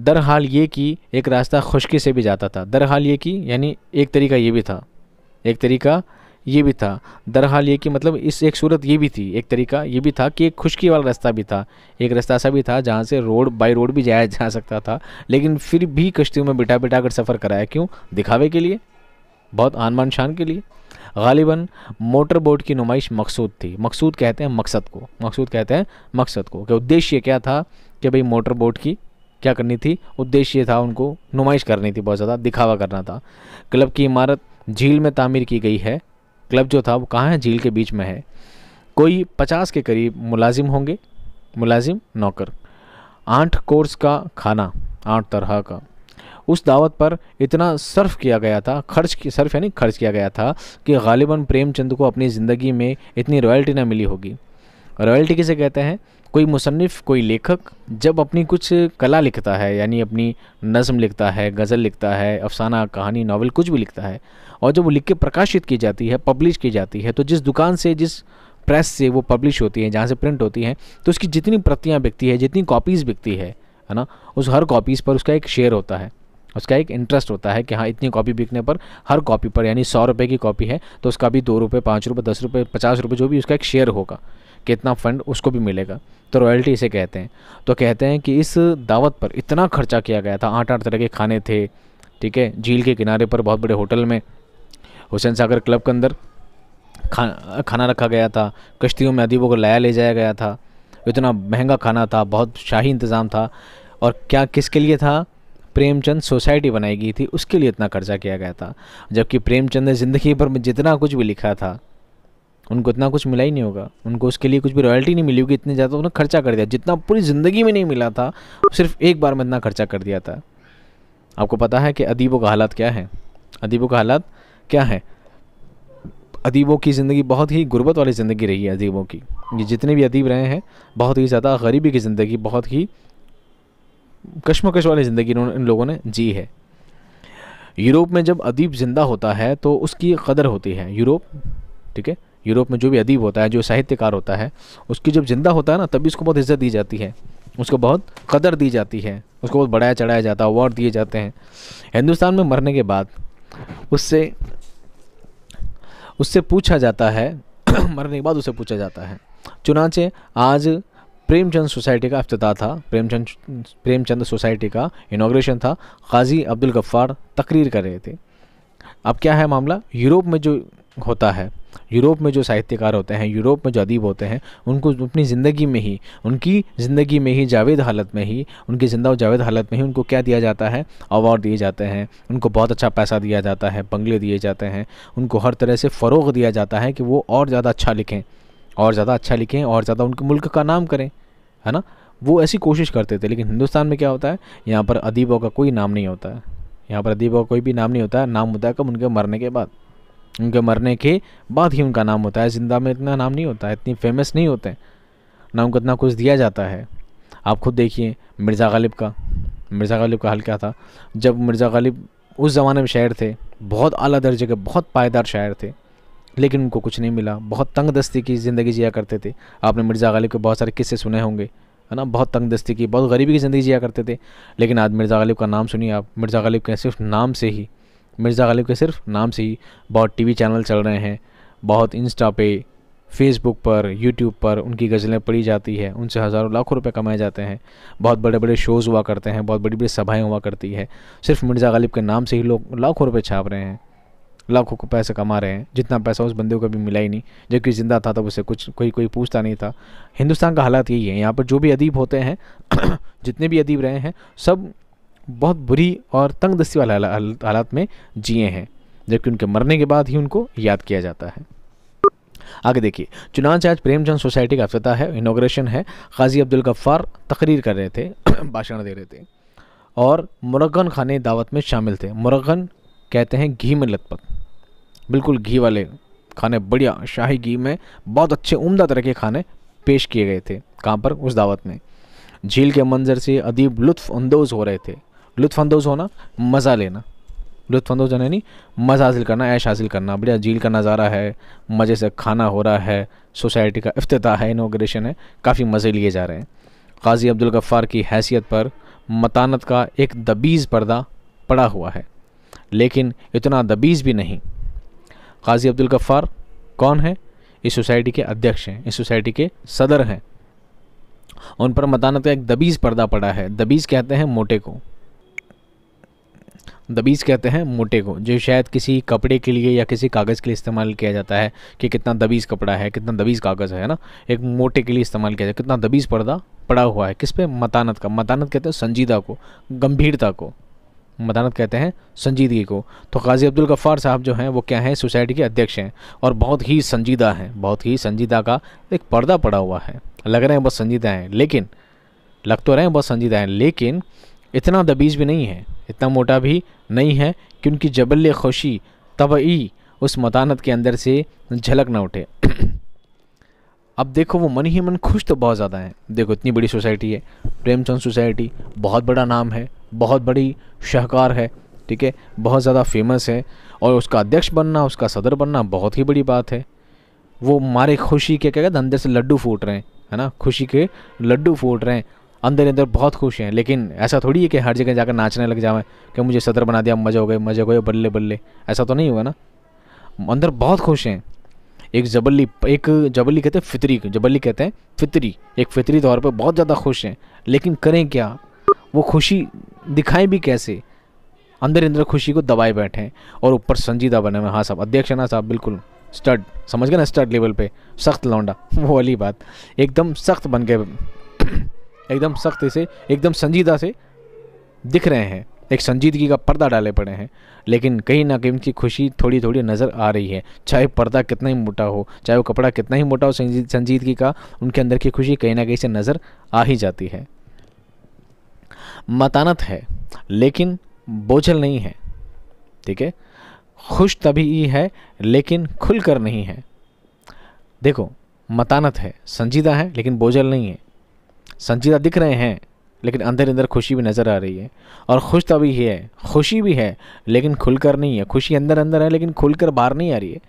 दरहाल ये कि एक रास्ता खुशकी से भी जाता था दरहाल ये कि यानी एक तरीका ये भी था एक तरीका ये भी था दरहाल ये कि मतलब इस एक सूरत ये भी थी एक तरीका ये भी था कि एक खुशकी वाला रास्ता भी था एक रास्ता ऐसा भी था जहाँ से रोड बाई रोड भी जाया जा सकता था लेकिन फिर भी कश्तियों में बिठा बिठा कर सफ़र कराया क्यों दिखावे के लिए बहुत आनमान शान के लिए गालिबा मोटर बोट की नुमाइश मकसूद थी मकसूद कहते हैं मकसद को मकसूद कहते हैं मकसद को कि उद्देश्य क्या था कि भाई मोटर बोट की क्या करनी थी उद्देश्य था उनको नुमाइश करनी थी बहुत ज़्यादा दिखावा करना था क्लब की इमारत झील में तामीर की गई है क्लब जो था वो कहाँ है झील के बीच में है कोई पचास के करीब मुलाजिम होंगे मुलाजिम नौकर आठ कोर्स का खाना आठ तरह का उस दावत पर इतना सर्फ किया गया था खर्च सर्फ यानी खर्च किया गया था कि गालिबा प्रेमचंद को अपनी ज़िंदगी में इतनी रॉयल्टी ना मिली होगी रॉयल्टी किसे कहते हैं कोई मुसनफ़ कोई लेखक जब अपनी कुछ कला लिखता है यानी अपनी नज़म लिखता है गज़ल लिखता है अफसाना कहानी नावल कुछ भी लिखता है और जब वो लिख के प्रकाशित की जाती है पब्लिश की जाती है तो जिस दुकान से जिस प्रेस से वो पब्लिश होती है जहाँ से प्रिंट होती हैं तो उसकी जितनी प्रतियाँ बिकती है जितनी कॉपीज़ बिकती है है ना उस हर कॉपीज़ पर उसका एक शेयर होता है उसका एक इंटरेस्ट होता है कि हाँ इतनी कॉपी बिकने पर हर कॉपी पर यानी सौ रुपये की कॉपी है तो उसका भी दो रुपये पाँच रुपये दस रुपये पचास रुपये जो भी उसका एक शेयर होगा कितना फ़ंड उसको भी मिलेगा तो रॉयल्टी इसे कहते हैं तो कहते हैं कि इस दावत पर इतना खर्चा किया गया था आठ आठ तरह के खाने थे ठीक है झील के किनारे पर बहुत बड़े होटल में हुसैन सागर क्लब के अंदर खा खाना रखा गया था कश्तियों में अदीबों को लाया ले जाया गया था इतना महंगा खाना था बहुत शाही इंतज़ाम था और क्या किसके लिए था प्रेमचंद सोसाइटी बनाई गई थी उसके लिए इतना खर्चा किया गया था जबकि प्रेमचंद ने ज़िंदगी भर में जितना कुछ भी लिखा था उनको इतना कुछ मिला ही नहीं होगा उनको उसके लिए कुछ भी रॉयल्टी नहीं मिली होगी इतने ज़्यादा उन्होंने खर्चा कर दिया जितना पूरी ज़िंदगी में नहीं मिला था सिर्फ एक बार में इतना खर्चा कर दिया था आपको पता है कि अदीबों का हालात क्या है अदीबों का हालात क्या है अदीबों की ज़िंदगी बहुत ही गुर्बत वाली ज़िंदगी रही है अदीबों की ये जितने भी अदीब रहे हैं बहुत ही ज़्यादा गरीबी की ज़िंदगी बहुत ही कश्मकश वाली ज़िंदगी इन लोगों ने जी है यूरोप में जब अदीब ज़िंदा होता है तो उसकी कदर होती है यूरोप ठीक है यूरोप में जो भी अदीब होता है जो साहित्यकार होता है उसकी जब ज़िंदा होता है ना तभी उसको बहुत इज्जत दी जाती है उसको बहुत कदर दी जाती है उसको बहुत बढ़ाया चढ़ाया जाता है अवार्ड दिए जाते हैं हिंदुस्तान में मरने के बाद उससे उससे पूछा जाता है [CLEARS THROAT] मरने के बाद उसे पूछा जाता है चुनाचे आज प्रेमचंद सोसाइटी का अफ्ताह था प्रेमचंद प्रेमचंद सोसाइटी का इनाग्रेशन था गाजी अब्दुल गफ्फार तकरीर कर रहे थे अब क्या है मामला यूरोप में जो होता है यूरोप में जो साहित्यकार होते हैं यूरोप में जो अदीब होते हैं उनको अपनी ज़िंदगी में ही उनकी ज़िंदगी में ही जावेद हालत में ही उनकी ज़िंदा और जावेद हालत में ही उनको क्या दिया जाता है अवार्ड दिए जाते हैं उनको बहुत अच्छा पैसा दिया जाता है बंगले दिए जाते हैं उनको हर तरह से फ़रोग दिया जाता है कि वो और ज़्यादा अच्छा लिखें और ज़्यादा अच्छा लिखें और ज़्यादा उनके मुल्क का नाम करें है ना वो ऐसी कोशिश करते थे लेकिन हिंदुस्तान में क्या होता है यहाँ पर अदीबों का कोई नाम नहीं होता है यहाँ पर अदीबों का कोई भी नाम नहीं होता है नाम होता है कब उनके मरने के बाद उनके मरने के बाद ही उनका नाम होता है ज़िंदा में इतना नाम नहीं होता है इतनी फेमस नहीं होते ना उनको इतना कुछ दिया जाता है आप खुद देखिए मिर्ज़ा गालिब का मिर्ज़ा गालिब का हाल क्या था जब मिर्ज़ा गालिब उस ज़माने में शायर थे बहुत अली दर्जे के बहुत पायदार शायर थे लेकिन उनको कुछ नहीं मिला बहुत तंग दस्ती की ज़िंदगी जिया करते थे आपने मिर्ज़ा गालिब के बहुत सारे किस्से सुने होंगे है ना बहुत तंग दस्ती की बहुत गरीबी की ज़िंदगी जिया करते थे लेकिन आज मिर्ज़ा गालिब का नाम सुनिए आप मिर्ज़ा गालिब के सिर्फ नाम से ही मिर्ज़ा गालिब के सिर्फ नाम से ही बहुत टीवी चैनल चल रहे हैं बहुत इंस्टा पे फेसबुक पर यूट्यूब पर उनकी गज़लें पढ़ी जाती है उनसे हज़ारों लाखों रुपए कमाए जाते हैं बहुत बड़े बड़े शोज़ हुआ करते हैं बहुत बड़ी बड़ी सभाएं हुआ करती है सिर्फ मिर्ज़ा गालिब के नाम से ही लोग लाखों रुपए छाप रहे हैं लाखों को पैसे कमा रहे हैं जितना पैसा उस बंदे को कभी मिला ही नहीं जबकि ज़िंदा था तब उसे कुछ कोई कोई पूछता नहीं था हिंदुस्तान का हालात यही है यहाँ पर जो भी अदीब होते हैं [COUGHS] जितने भी अदीब रहे हैं सब बहुत बुरी और तंग दस्ती वाले हालात में जिए हैं जबकि उनके मरने के बाद ही उनको याद किया जाता है आगे देखिए चुनाच आज प्रेमचंद सोसाइटी का अफ्ताह है इनोग्रेशन है गाजी अब्दुल गफ्फार तकरीर कर रहे थे [COUGHS] भाषण दे रहे थे और मुरगन खाने दावत में शामिल थे मुरगन कहते हैं घी में लतपत बिल्कुल घी वाले खाने बढ़िया शाही घी में बहुत अच्छे उम्दा तरह के खाने पेश किए गए थे कहाँ पर उस दावत में झील के मंजर से अदीब लुत्फ अंदोज हो रहे थे लुफानंदोज़ होना मज़ा लेना लुफानंदोज होना यानी मज़ा हासिल करना ऐश हासिल करना बढ़िया झील का नज़ारा है मज़े से खाना हो रहा है सोसाइटी का अफ्ताह है इनोग्रेशन है काफ़ी मज़े लिए जा रहे हैं गाजी अब्दुल गफ़ार की हैसियत पर मतानत का एक दबीज़ पर्दा पड़ा हुआ है लेकिन इतना दबीज़ भी नहीं गाजी अब्दुल गफ़ार कौन है इस सोसाइटी के अध्यक्ष हैं इस सोसाइटी के सदर हैं उन पर मतानत का एक दबीज़ पर्दा पड़ा है दबीज़ कहते हैं मोटे को दबीज कहते हैं मोटे को जो शायद किसी कपड़े के लिए या किसी कागज़ के लिए इस्तेमाल किया जाता है कि कितना दबीज़ कपड़ा है कितना दबीज़ कागज़ है ना एक मोटे के लिए इस्तेमाल किया जाए कितना दबीज़ पर्दा पड़ा हुआ है किस पे मतानत का मतानत कहते हैं संजीदा को गंभीरता को मदानत कहते हैं संजीदगी को तो गाज़ी अब्दुल गफ्फार साहब जो हैं वो क्या हैं सोसाइटी के अध्यक्ष हैं और बहुत ही संजीदा हैं बहुत ही संजीदा का एक पर्दा पड़ा हुआ है लग रहे हैं बहुत संजीदा हैं लेकिन लग तो रहे हैं बहुत संजीदा हैं लेकिन इतना दबीज़ भी नहीं है इतना मोटा भी नहीं है कि उनकी जबल खुशी तबई उस मतानत के अंदर से झलक ना उठे [CLEARS THROAT] अब देखो वो मन ही मन खुश तो बहुत ज़्यादा हैं देखो इतनी बड़ी सोसाइटी है प्रेमचंद सोसाइटी बहुत बड़ा नाम है बहुत बड़ी शाहकार है ठीक है बहुत ज़्यादा फेमस है और उसका अध्यक्ष बनना उसका सदर बनना बहुत ही बड़ी बात है वो मारे खुशी के क्या कहते अंदर से लड्डू फूट रहे हैं है ना खुशी के लड्डू फूट रहे हैं अंदर अंदर बहुत खुश हैं लेकिन ऐसा थोड़ी है कि हर जगह जाकर नाचने लग जाए कि मुझे सदर बना दिया मज़े हो गए मज़े हो गए बल्ले बल्ले ऐसा तो नहीं हुआ ना अंदर बहुत खुश हैं एक जबली एक जबली कहते हैं फितरी जबली कहते हैं फितरी एक फितरी तौर पर बहुत ज़्यादा खुश हैं लेकिन करें क्या वो खुशी दिखाएं भी कैसे अंदर अंदर खुशी को दबाए बैठे हैं और ऊपर संजीदा बने हुए हाँ साहब अध्यक्ष है ना साहब बिल्कुल स्टड समझ गए ना स्टड लेवल पे सख्त लौंडा [LAUGHS] वो वाली बात एकदम सख्त बन गए एकदम सख्त से एकदम संजीदा से दिख रहे हैं एक संजीदगी का पर्दा डाले पड़े हैं लेकिन कहीं ना कहीं उनकी खुशी थोड़ी थोड़ी नज़र आ रही है चाहे पर्दा कितना ही मोटा हो चाहे वो कपड़ा कितना ही मोटा हो संजीदगी का उनके अंदर की खुशी कहीं ना कहीं से नज़र आ ही जाती है मतानत है लेकिन बोझल नहीं है ठीक है खुश तभी है लेकिन खुल कर नहीं है देखो मतानत है संजीदा है लेकिन बोझल नहीं है संजीदा दिख रहे हैं लेकिन अंदर अंदर खुशी भी नज़र आ रही है और खुश तभी तो अभी है खुशी भी है लेकिन खुलकर नहीं है खुशी अंदर अंदर है लेकिन खुलकर बाहर नहीं आ रही है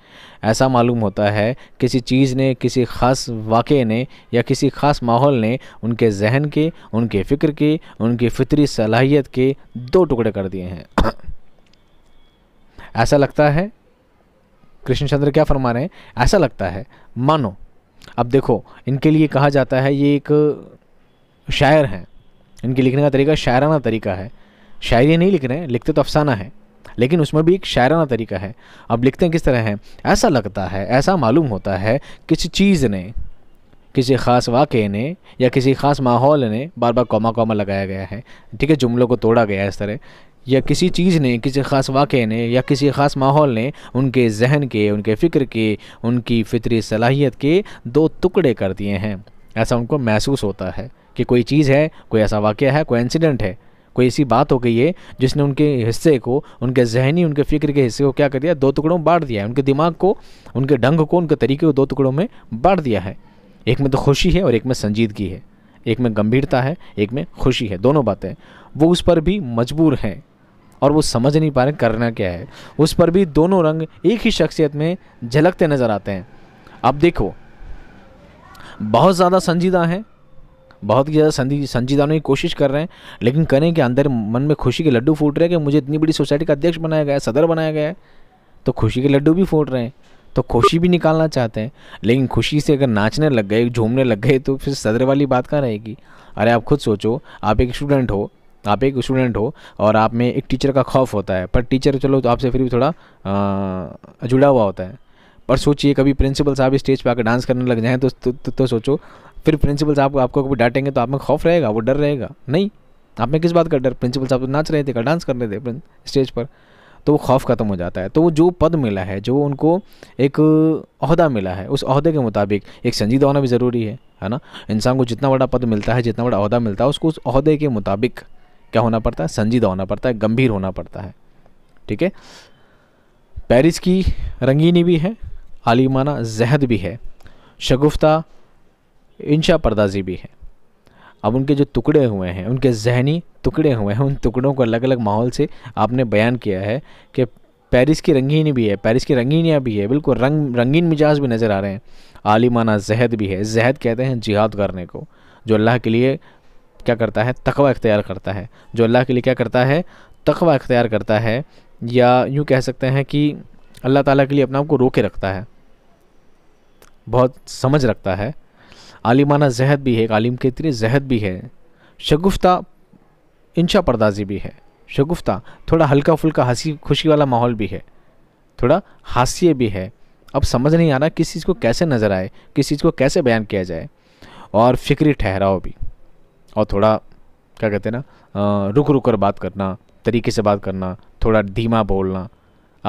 ऐसा मालूम होता है किसी चीज़ ने किसी ख़ास वाक़े ने या किसी ख़ास माहौल ने उनके जहन के उनके फ़िक्र के उनकी फितरी सलाहियत के दो टुकड़े कर दिए हैं [COUGHS] ऐसा लगता है कृष्णचंद्र क्या फरमा रहे हैं ऐसा लगता है मानो अब देखो इनके लिए कहा जाता है ये एक शायर हैं इनके लिखने का तरीका शायराना तरीका है शायरी नहीं लिख रहे हैं लिखते तो अफसाना है लेकिन उसमें भी एक शायराना तरीका है अब लिखते हैं किस तरह हैं ऐसा लगता है ऐसा मालूम होता है किसी चीज़ ने किसी ख़ास वाक़े ने या किसी ख़ास माहौल ने बार बार कौमा कौमा लगाया गया है ठीक है जुमलों को तोड़ा गया है इस तरह या किसी चीज़ ने किसी ख़ास वाक़े ने या किसी ख़ास माहौल ने उनके जहन के उनके फ़िक्र के उनकी फ़ितरी सलाहियत के दो टुकड़े कर दिए हैं ऐसा उनको महसूस होता है कि कोई चीज़ है कोई ऐसा वाक़ है कोई इंसिडेंट है कोई ऐसी बात हो गई है जिसने उनके हिस्से को उनके जहनी उनके फ़िक्र के हिस्से को क्या कर दिया दो टुकड़ों में बांट दिया है उनके दिमाग को उनके ढंग को उनके तरीके को दो टुकड़ों में बांट दिया है एक में तो खुशी है और एक में संजीदगी है एक में गंभीरता है एक में खुशी है दोनों बातें वो उस पर भी मजबूर हैं और वो समझ नहीं पा रहे करना क्या है उस पर भी दोनों रंग एक ही शख्सियत में झलकते नज़र आते हैं अब देखो बहुत ज़्यादा संजीदा हैं बहुत ही ज़्यादा संजी संजीदा होने की कोशिश कर रहे हैं लेकिन करें कि अंदर मन में खुशी के लड्डू फूट रहे हैं कि मुझे इतनी बड़ी सोसाइटी का अध्यक्ष बनाया गया है सदर बनाया गया है तो खुशी के लड्डू भी फूट रहे हैं तो खुशी भी निकालना चाहते हैं लेकिन खुशी से अगर नाचने लग गए झूमने लग गए तो फिर सदर वाली बात कहाँ रहेगी अरे आप खुद सोचो आप एक स्टूडेंट हो आप एक स्टूडेंट हो और आप में एक टीचर का खौफ होता है पर टीचर चलो तो आपसे फिर भी थोड़ा जुड़ा हुआ होता है पर सोचिए कभी प्रिंसिपल साहब स्टेज पर आकर डांस करने लग जाएँ तो, तो, तो, तो सोचो फिर प्रिंसिपल साहब आपको कभी डांटेंगे तो आप में खौफ रहेगा वो डर रहेगा नहीं आप में किस बात का डर प्रिंसिपल साहब तो नाच रहे थे का डांस कर रहे थे स्टेज पर तो वो खौफ ख़त्म हो जाता है तो वो जो पद मिला है जो उनको एक अहदा मिला है उस अहदे के मुताबिक एक संजीदा होना भी ज़रूरी है है ना इंसान को जितना बड़ा पद मिलता है जितना बड़ा अहदा मिलता है उसको उस अहदे के मुताबिक क्या होना पड़ता है संजीदा होना पड़ता है गंभीर होना पड़ता है ठीक है पेरिस की रंगीनी भी है आलिमाना जहद भी है शगुफ्ता इंशा परदाजी भी हैं अब उनके जो टुकड़े हुए हैं उनके जहनी टुकड़े हुए हैं उन टुकड़ों को अलग अलग माहौल से आपने बयान किया है कि पेरिस की रंगीन भी है पेरिस की रंगीनियाँ भी है बिल्कुल रंग रंगीन मिजाज भी नज़र आ रहे हैं आलिमाना जहद भी है जहद कहते हैं जिहाद करने को जो अल्लाह के लिए क्या करता है तकवा इख्तियार करता है जो अल्लाह के लिए क्या करता है तकवा इख्तियार करता है या यूँ कह सकते हैं कि अल्लाह ताला के लिए अपने आप को रोके रखता है बहुत समझ रखता है आलिमाना जहद भी है एक आलिम के इतनी जहद भी है शगुफ्ता इंशा परदाजी भी है शगुफ्ता थोड़ा हल्का फुल्का हंसी खुशी वाला माहौल भी है थोड़ा हास्य भी है अब समझ नहीं आ रहा किस चीज़ को कैसे नज़र आए किस चीज़ को कैसे बयान किया जाए और फिक्री ठहराव भी और थोड़ा क्या कहते हैं ना रुक रुक कर बात करना तरीके से बात करना थोड़ा धीमा बोलना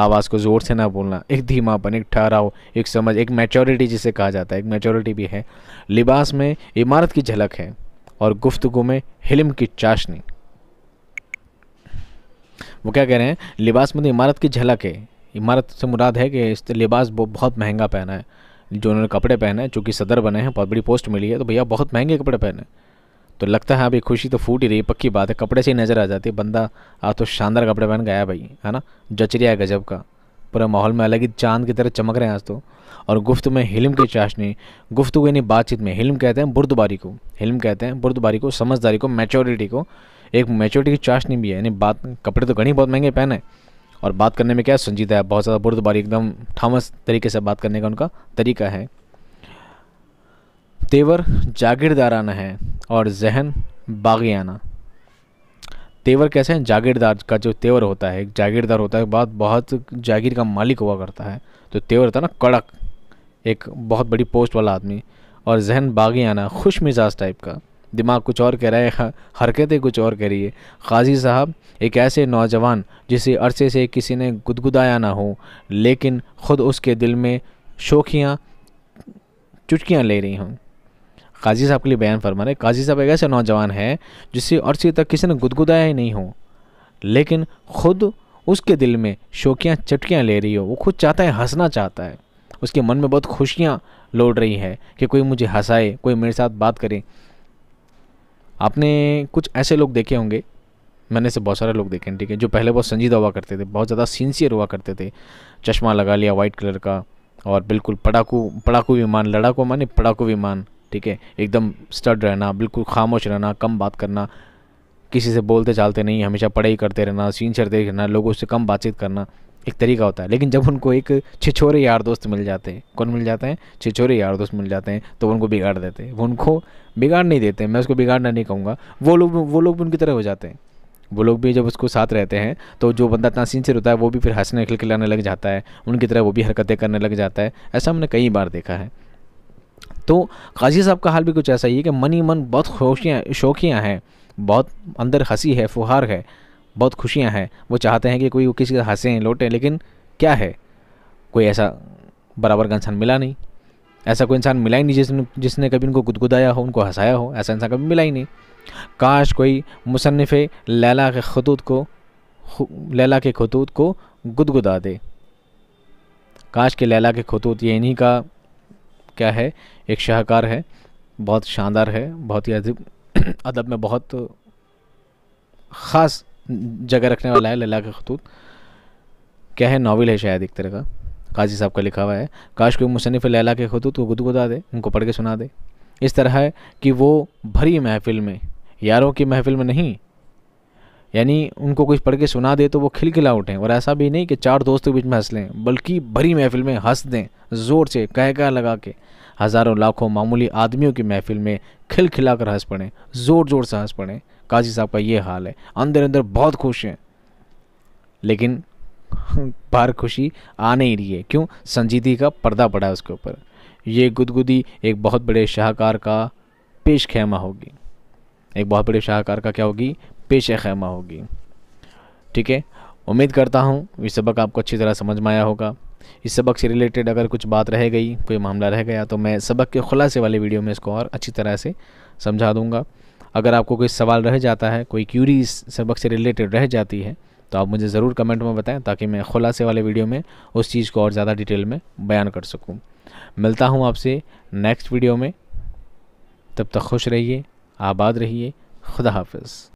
आवाज़ को ज़ोर से ना बोलना एक धीमापन एक ठहराव एक समझ एक मैच्योरिटी जिसे कहा जाता है एक मैच्योरिटी भी है लिबास में इमारत की झलक है और गुफ्तगु में हिलम की चाशनी वो क्या कह रहे हैं लिबास में तो इमारत की झलक है इमारत से मुराद है कि इस लिबास बहुत महंगा पहना है जो उन्होंने कपड़े पहने हैं चूँकि सदर बने हैं बहुत बड़ी पोस्ट मिली है तो भैया बहुत महंगे कपड़े पहने तो लगता है अभी हाँ खुशी तो फूट ही रही पक्की बात है कपड़े से ही नज़र आ जाती है बंदा आज तो शानदार कपड़े पहन गया भाई है ना जचरिया है गजब का पूरा माहौल में अलग ही चांद की तरह चमक रहे हैं आज तो और गुफ्त में हिलम की चाशनी गुफ्त यानी बातचीत में हिलम कहते हैं बुर्दबारी को हिलम कहते हैं बुर्दबारी को समझदारी को मेचोरिटी को एक मेचोरिटी की चाशनी भी है यानी बात कपड़े तो घनी बहुत महंगे पहने और बात करने में क्या संजीदा है बहुत ज़्यादा बुर्दबारी एकदम ठामस तरीके से बात करने का उनका तरीका है तेवर जागीरदाराना है और जहन बागियाना तेवर कैसे हैं जागीरदार का जो तेवर होता है एक जागीरदार होता है बहुत बहुत जागीर का मालिक हुआ करता है तो तेवर होता है ना कड़क एक बहुत बड़ी पोस्ट वाला आदमी और जहन बागियाना खुश मिजाज टाइप का दिमाग कुछ और कह रहा है हरकतें कुछ और कह रही है काजी साहब एक ऐसे नौजवान जिसे अरसे से किसी ने गुदगुदाया ना हो लेकिन ख़ुद उसके दिल में शोखियाँ चुटकियाँ ले रही हों काजी साहब के लिए बयान फरमा रहे काजी साहब एक ऐसे नौजवान है और अरसे तक किसी ने गुदगुदाया ही नहीं हो लेकिन खुद उसके दिल में शोकियाँ चटकियाँ ले रही हो वो खुद चाहता है हंसना चाहता है उसके मन में बहुत खुशियाँ लौट रही है कि कोई मुझे हंसाए कोई मेरे साथ बात करे आपने कुछ ऐसे लोग देखे होंगे मैंने से बहुत सारे लोग देखे हैं ठीक है जो पहले बहुत संजीदा हुआ करते थे बहुत ज़्यादा सिंसियर हुआ करते थे चश्मा लगा लिया वाइट कलर का और बिल्कुल पड़ाकू पड़ाकू विमान लड़ाकू माने पड़ाकू विमान ठीक है एकदम स्टड रहना बिल्कुल खामोश रहना कम बात करना किसी से बोलते चालते नहीं हमेशा पढ़ाई करते रहना सीन चढ़ते रहना लोगों से कम बातचीत करना एक तरीका होता है लेकिन जब उनको एक छिछोरे यार दोस्त मिल जाते हैं कौन मिल जाते हैं छिछोरे यार दोस्त मिल जाते हैं तो उनको बिगाड़ देते हैं वो उनको बिगाड़ नहीं देते मैं उसको बिगाड़ना नहीं कहूँगा वो लोग वो लोग भी उनकी तरह हो जाते हैं वो लोग भी जब उसको साथ रहते हैं तो जो बंदा इतना सिंसियर होता है वो भी फिर हंसने खिलखिलाने लग जाता है उनकी तरह वो भी हरकतें करने लग जाता है ऐसा हमने कई बार देखा है तो काजी साहब का हाल भी कुछ ऐसा ही है कि मन ही मन बहुत खुशियाँ शौकियाँ हैं बहुत अंदर हंसी है फुहार है बहुत खुशियाँ हैं वो चाहते हैं कि कोई किसी का हंसें लौटें लेकिन क्या है कोई ऐसा बराबर का इंसान मिला नहीं ऐसा कोई इंसान मिला ही नहीं जिसने जिसने कभी उनको गुदगुदाया हो उनको हंसाया हो ऐसा इंसान कभी मिला ही नहीं काश कोई मुसनफ़ लैला के खतूत को लैला के खतूत को गुदगुदा दे काश के लैला के खतूत ये इन्हीं का क्या है एक शाहकार है बहुत शानदार है बहुत ही अदब [CLEARS THROAT] अदब में बहुत ख़ास जगह रखने वाला है लला के खतूत क्या है नावल है शायद एक तरह का काजी साहब का लिखा हुआ है काश कोई मुसनफ़ लैला के खतूत को गुदगुदा दे उनको पढ़ के सुना दे इस तरह है कि वो भरी महफिल में यारों की महफिल में नहीं यानी उनको कुछ पढ़ के सुना दे तो वो खिलखिला उठें और ऐसा भी नहीं कि चार दोस्तों के बीच में हंस लें बल्कि भरी महफिल में हंस दें ज़ोर से कह कह लगा के हज़ारों लाखों मामूली आदमियों की महफिल में खिलखिला कर हंस पड़ें ज़ोर ज़ोर से हंस पड़ें काजी साहब का ये हाल है अंदर अंदर बहुत खुश हैं लेकिन [LAUGHS] बाहर खुशी आ नहीं रही है क्यों संजीदगी का पर्दा पड़ा है उसके ऊपर ये गुदगुदी एक बहुत बड़े शाहकार का पेश खेमा होगी एक बहुत बड़े शाहकार का क्या होगी पेश खैमा होगी ठीक है उम्मीद करता हूँ ये सबक आपको अच्छी तरह समझ में आया होगा इस सबक से रिलेटेड अगर कुछ बात रह गई कोई मामला रह गया तो मैं सबक के खुलासे वाले वीडियो में इसको और अच्छी तरह से समझा दूँगा अगर आपको कोई सवाल रह जाता है कोई क्यूरी इस सबक से रिलेटेड रह जाती है तो आप मुझे ज़रूर कमेंट में बताएं ताकि मैं खुलासे वाले वीडियो में उस चीज़ को और ज़्यादा डिटेल में बयान कर सकूँ मिलता हूँ आपसे नेक्स्ट वीडियो में तब तक खुश रहिए आबाद रहिए खुदा हाफिज़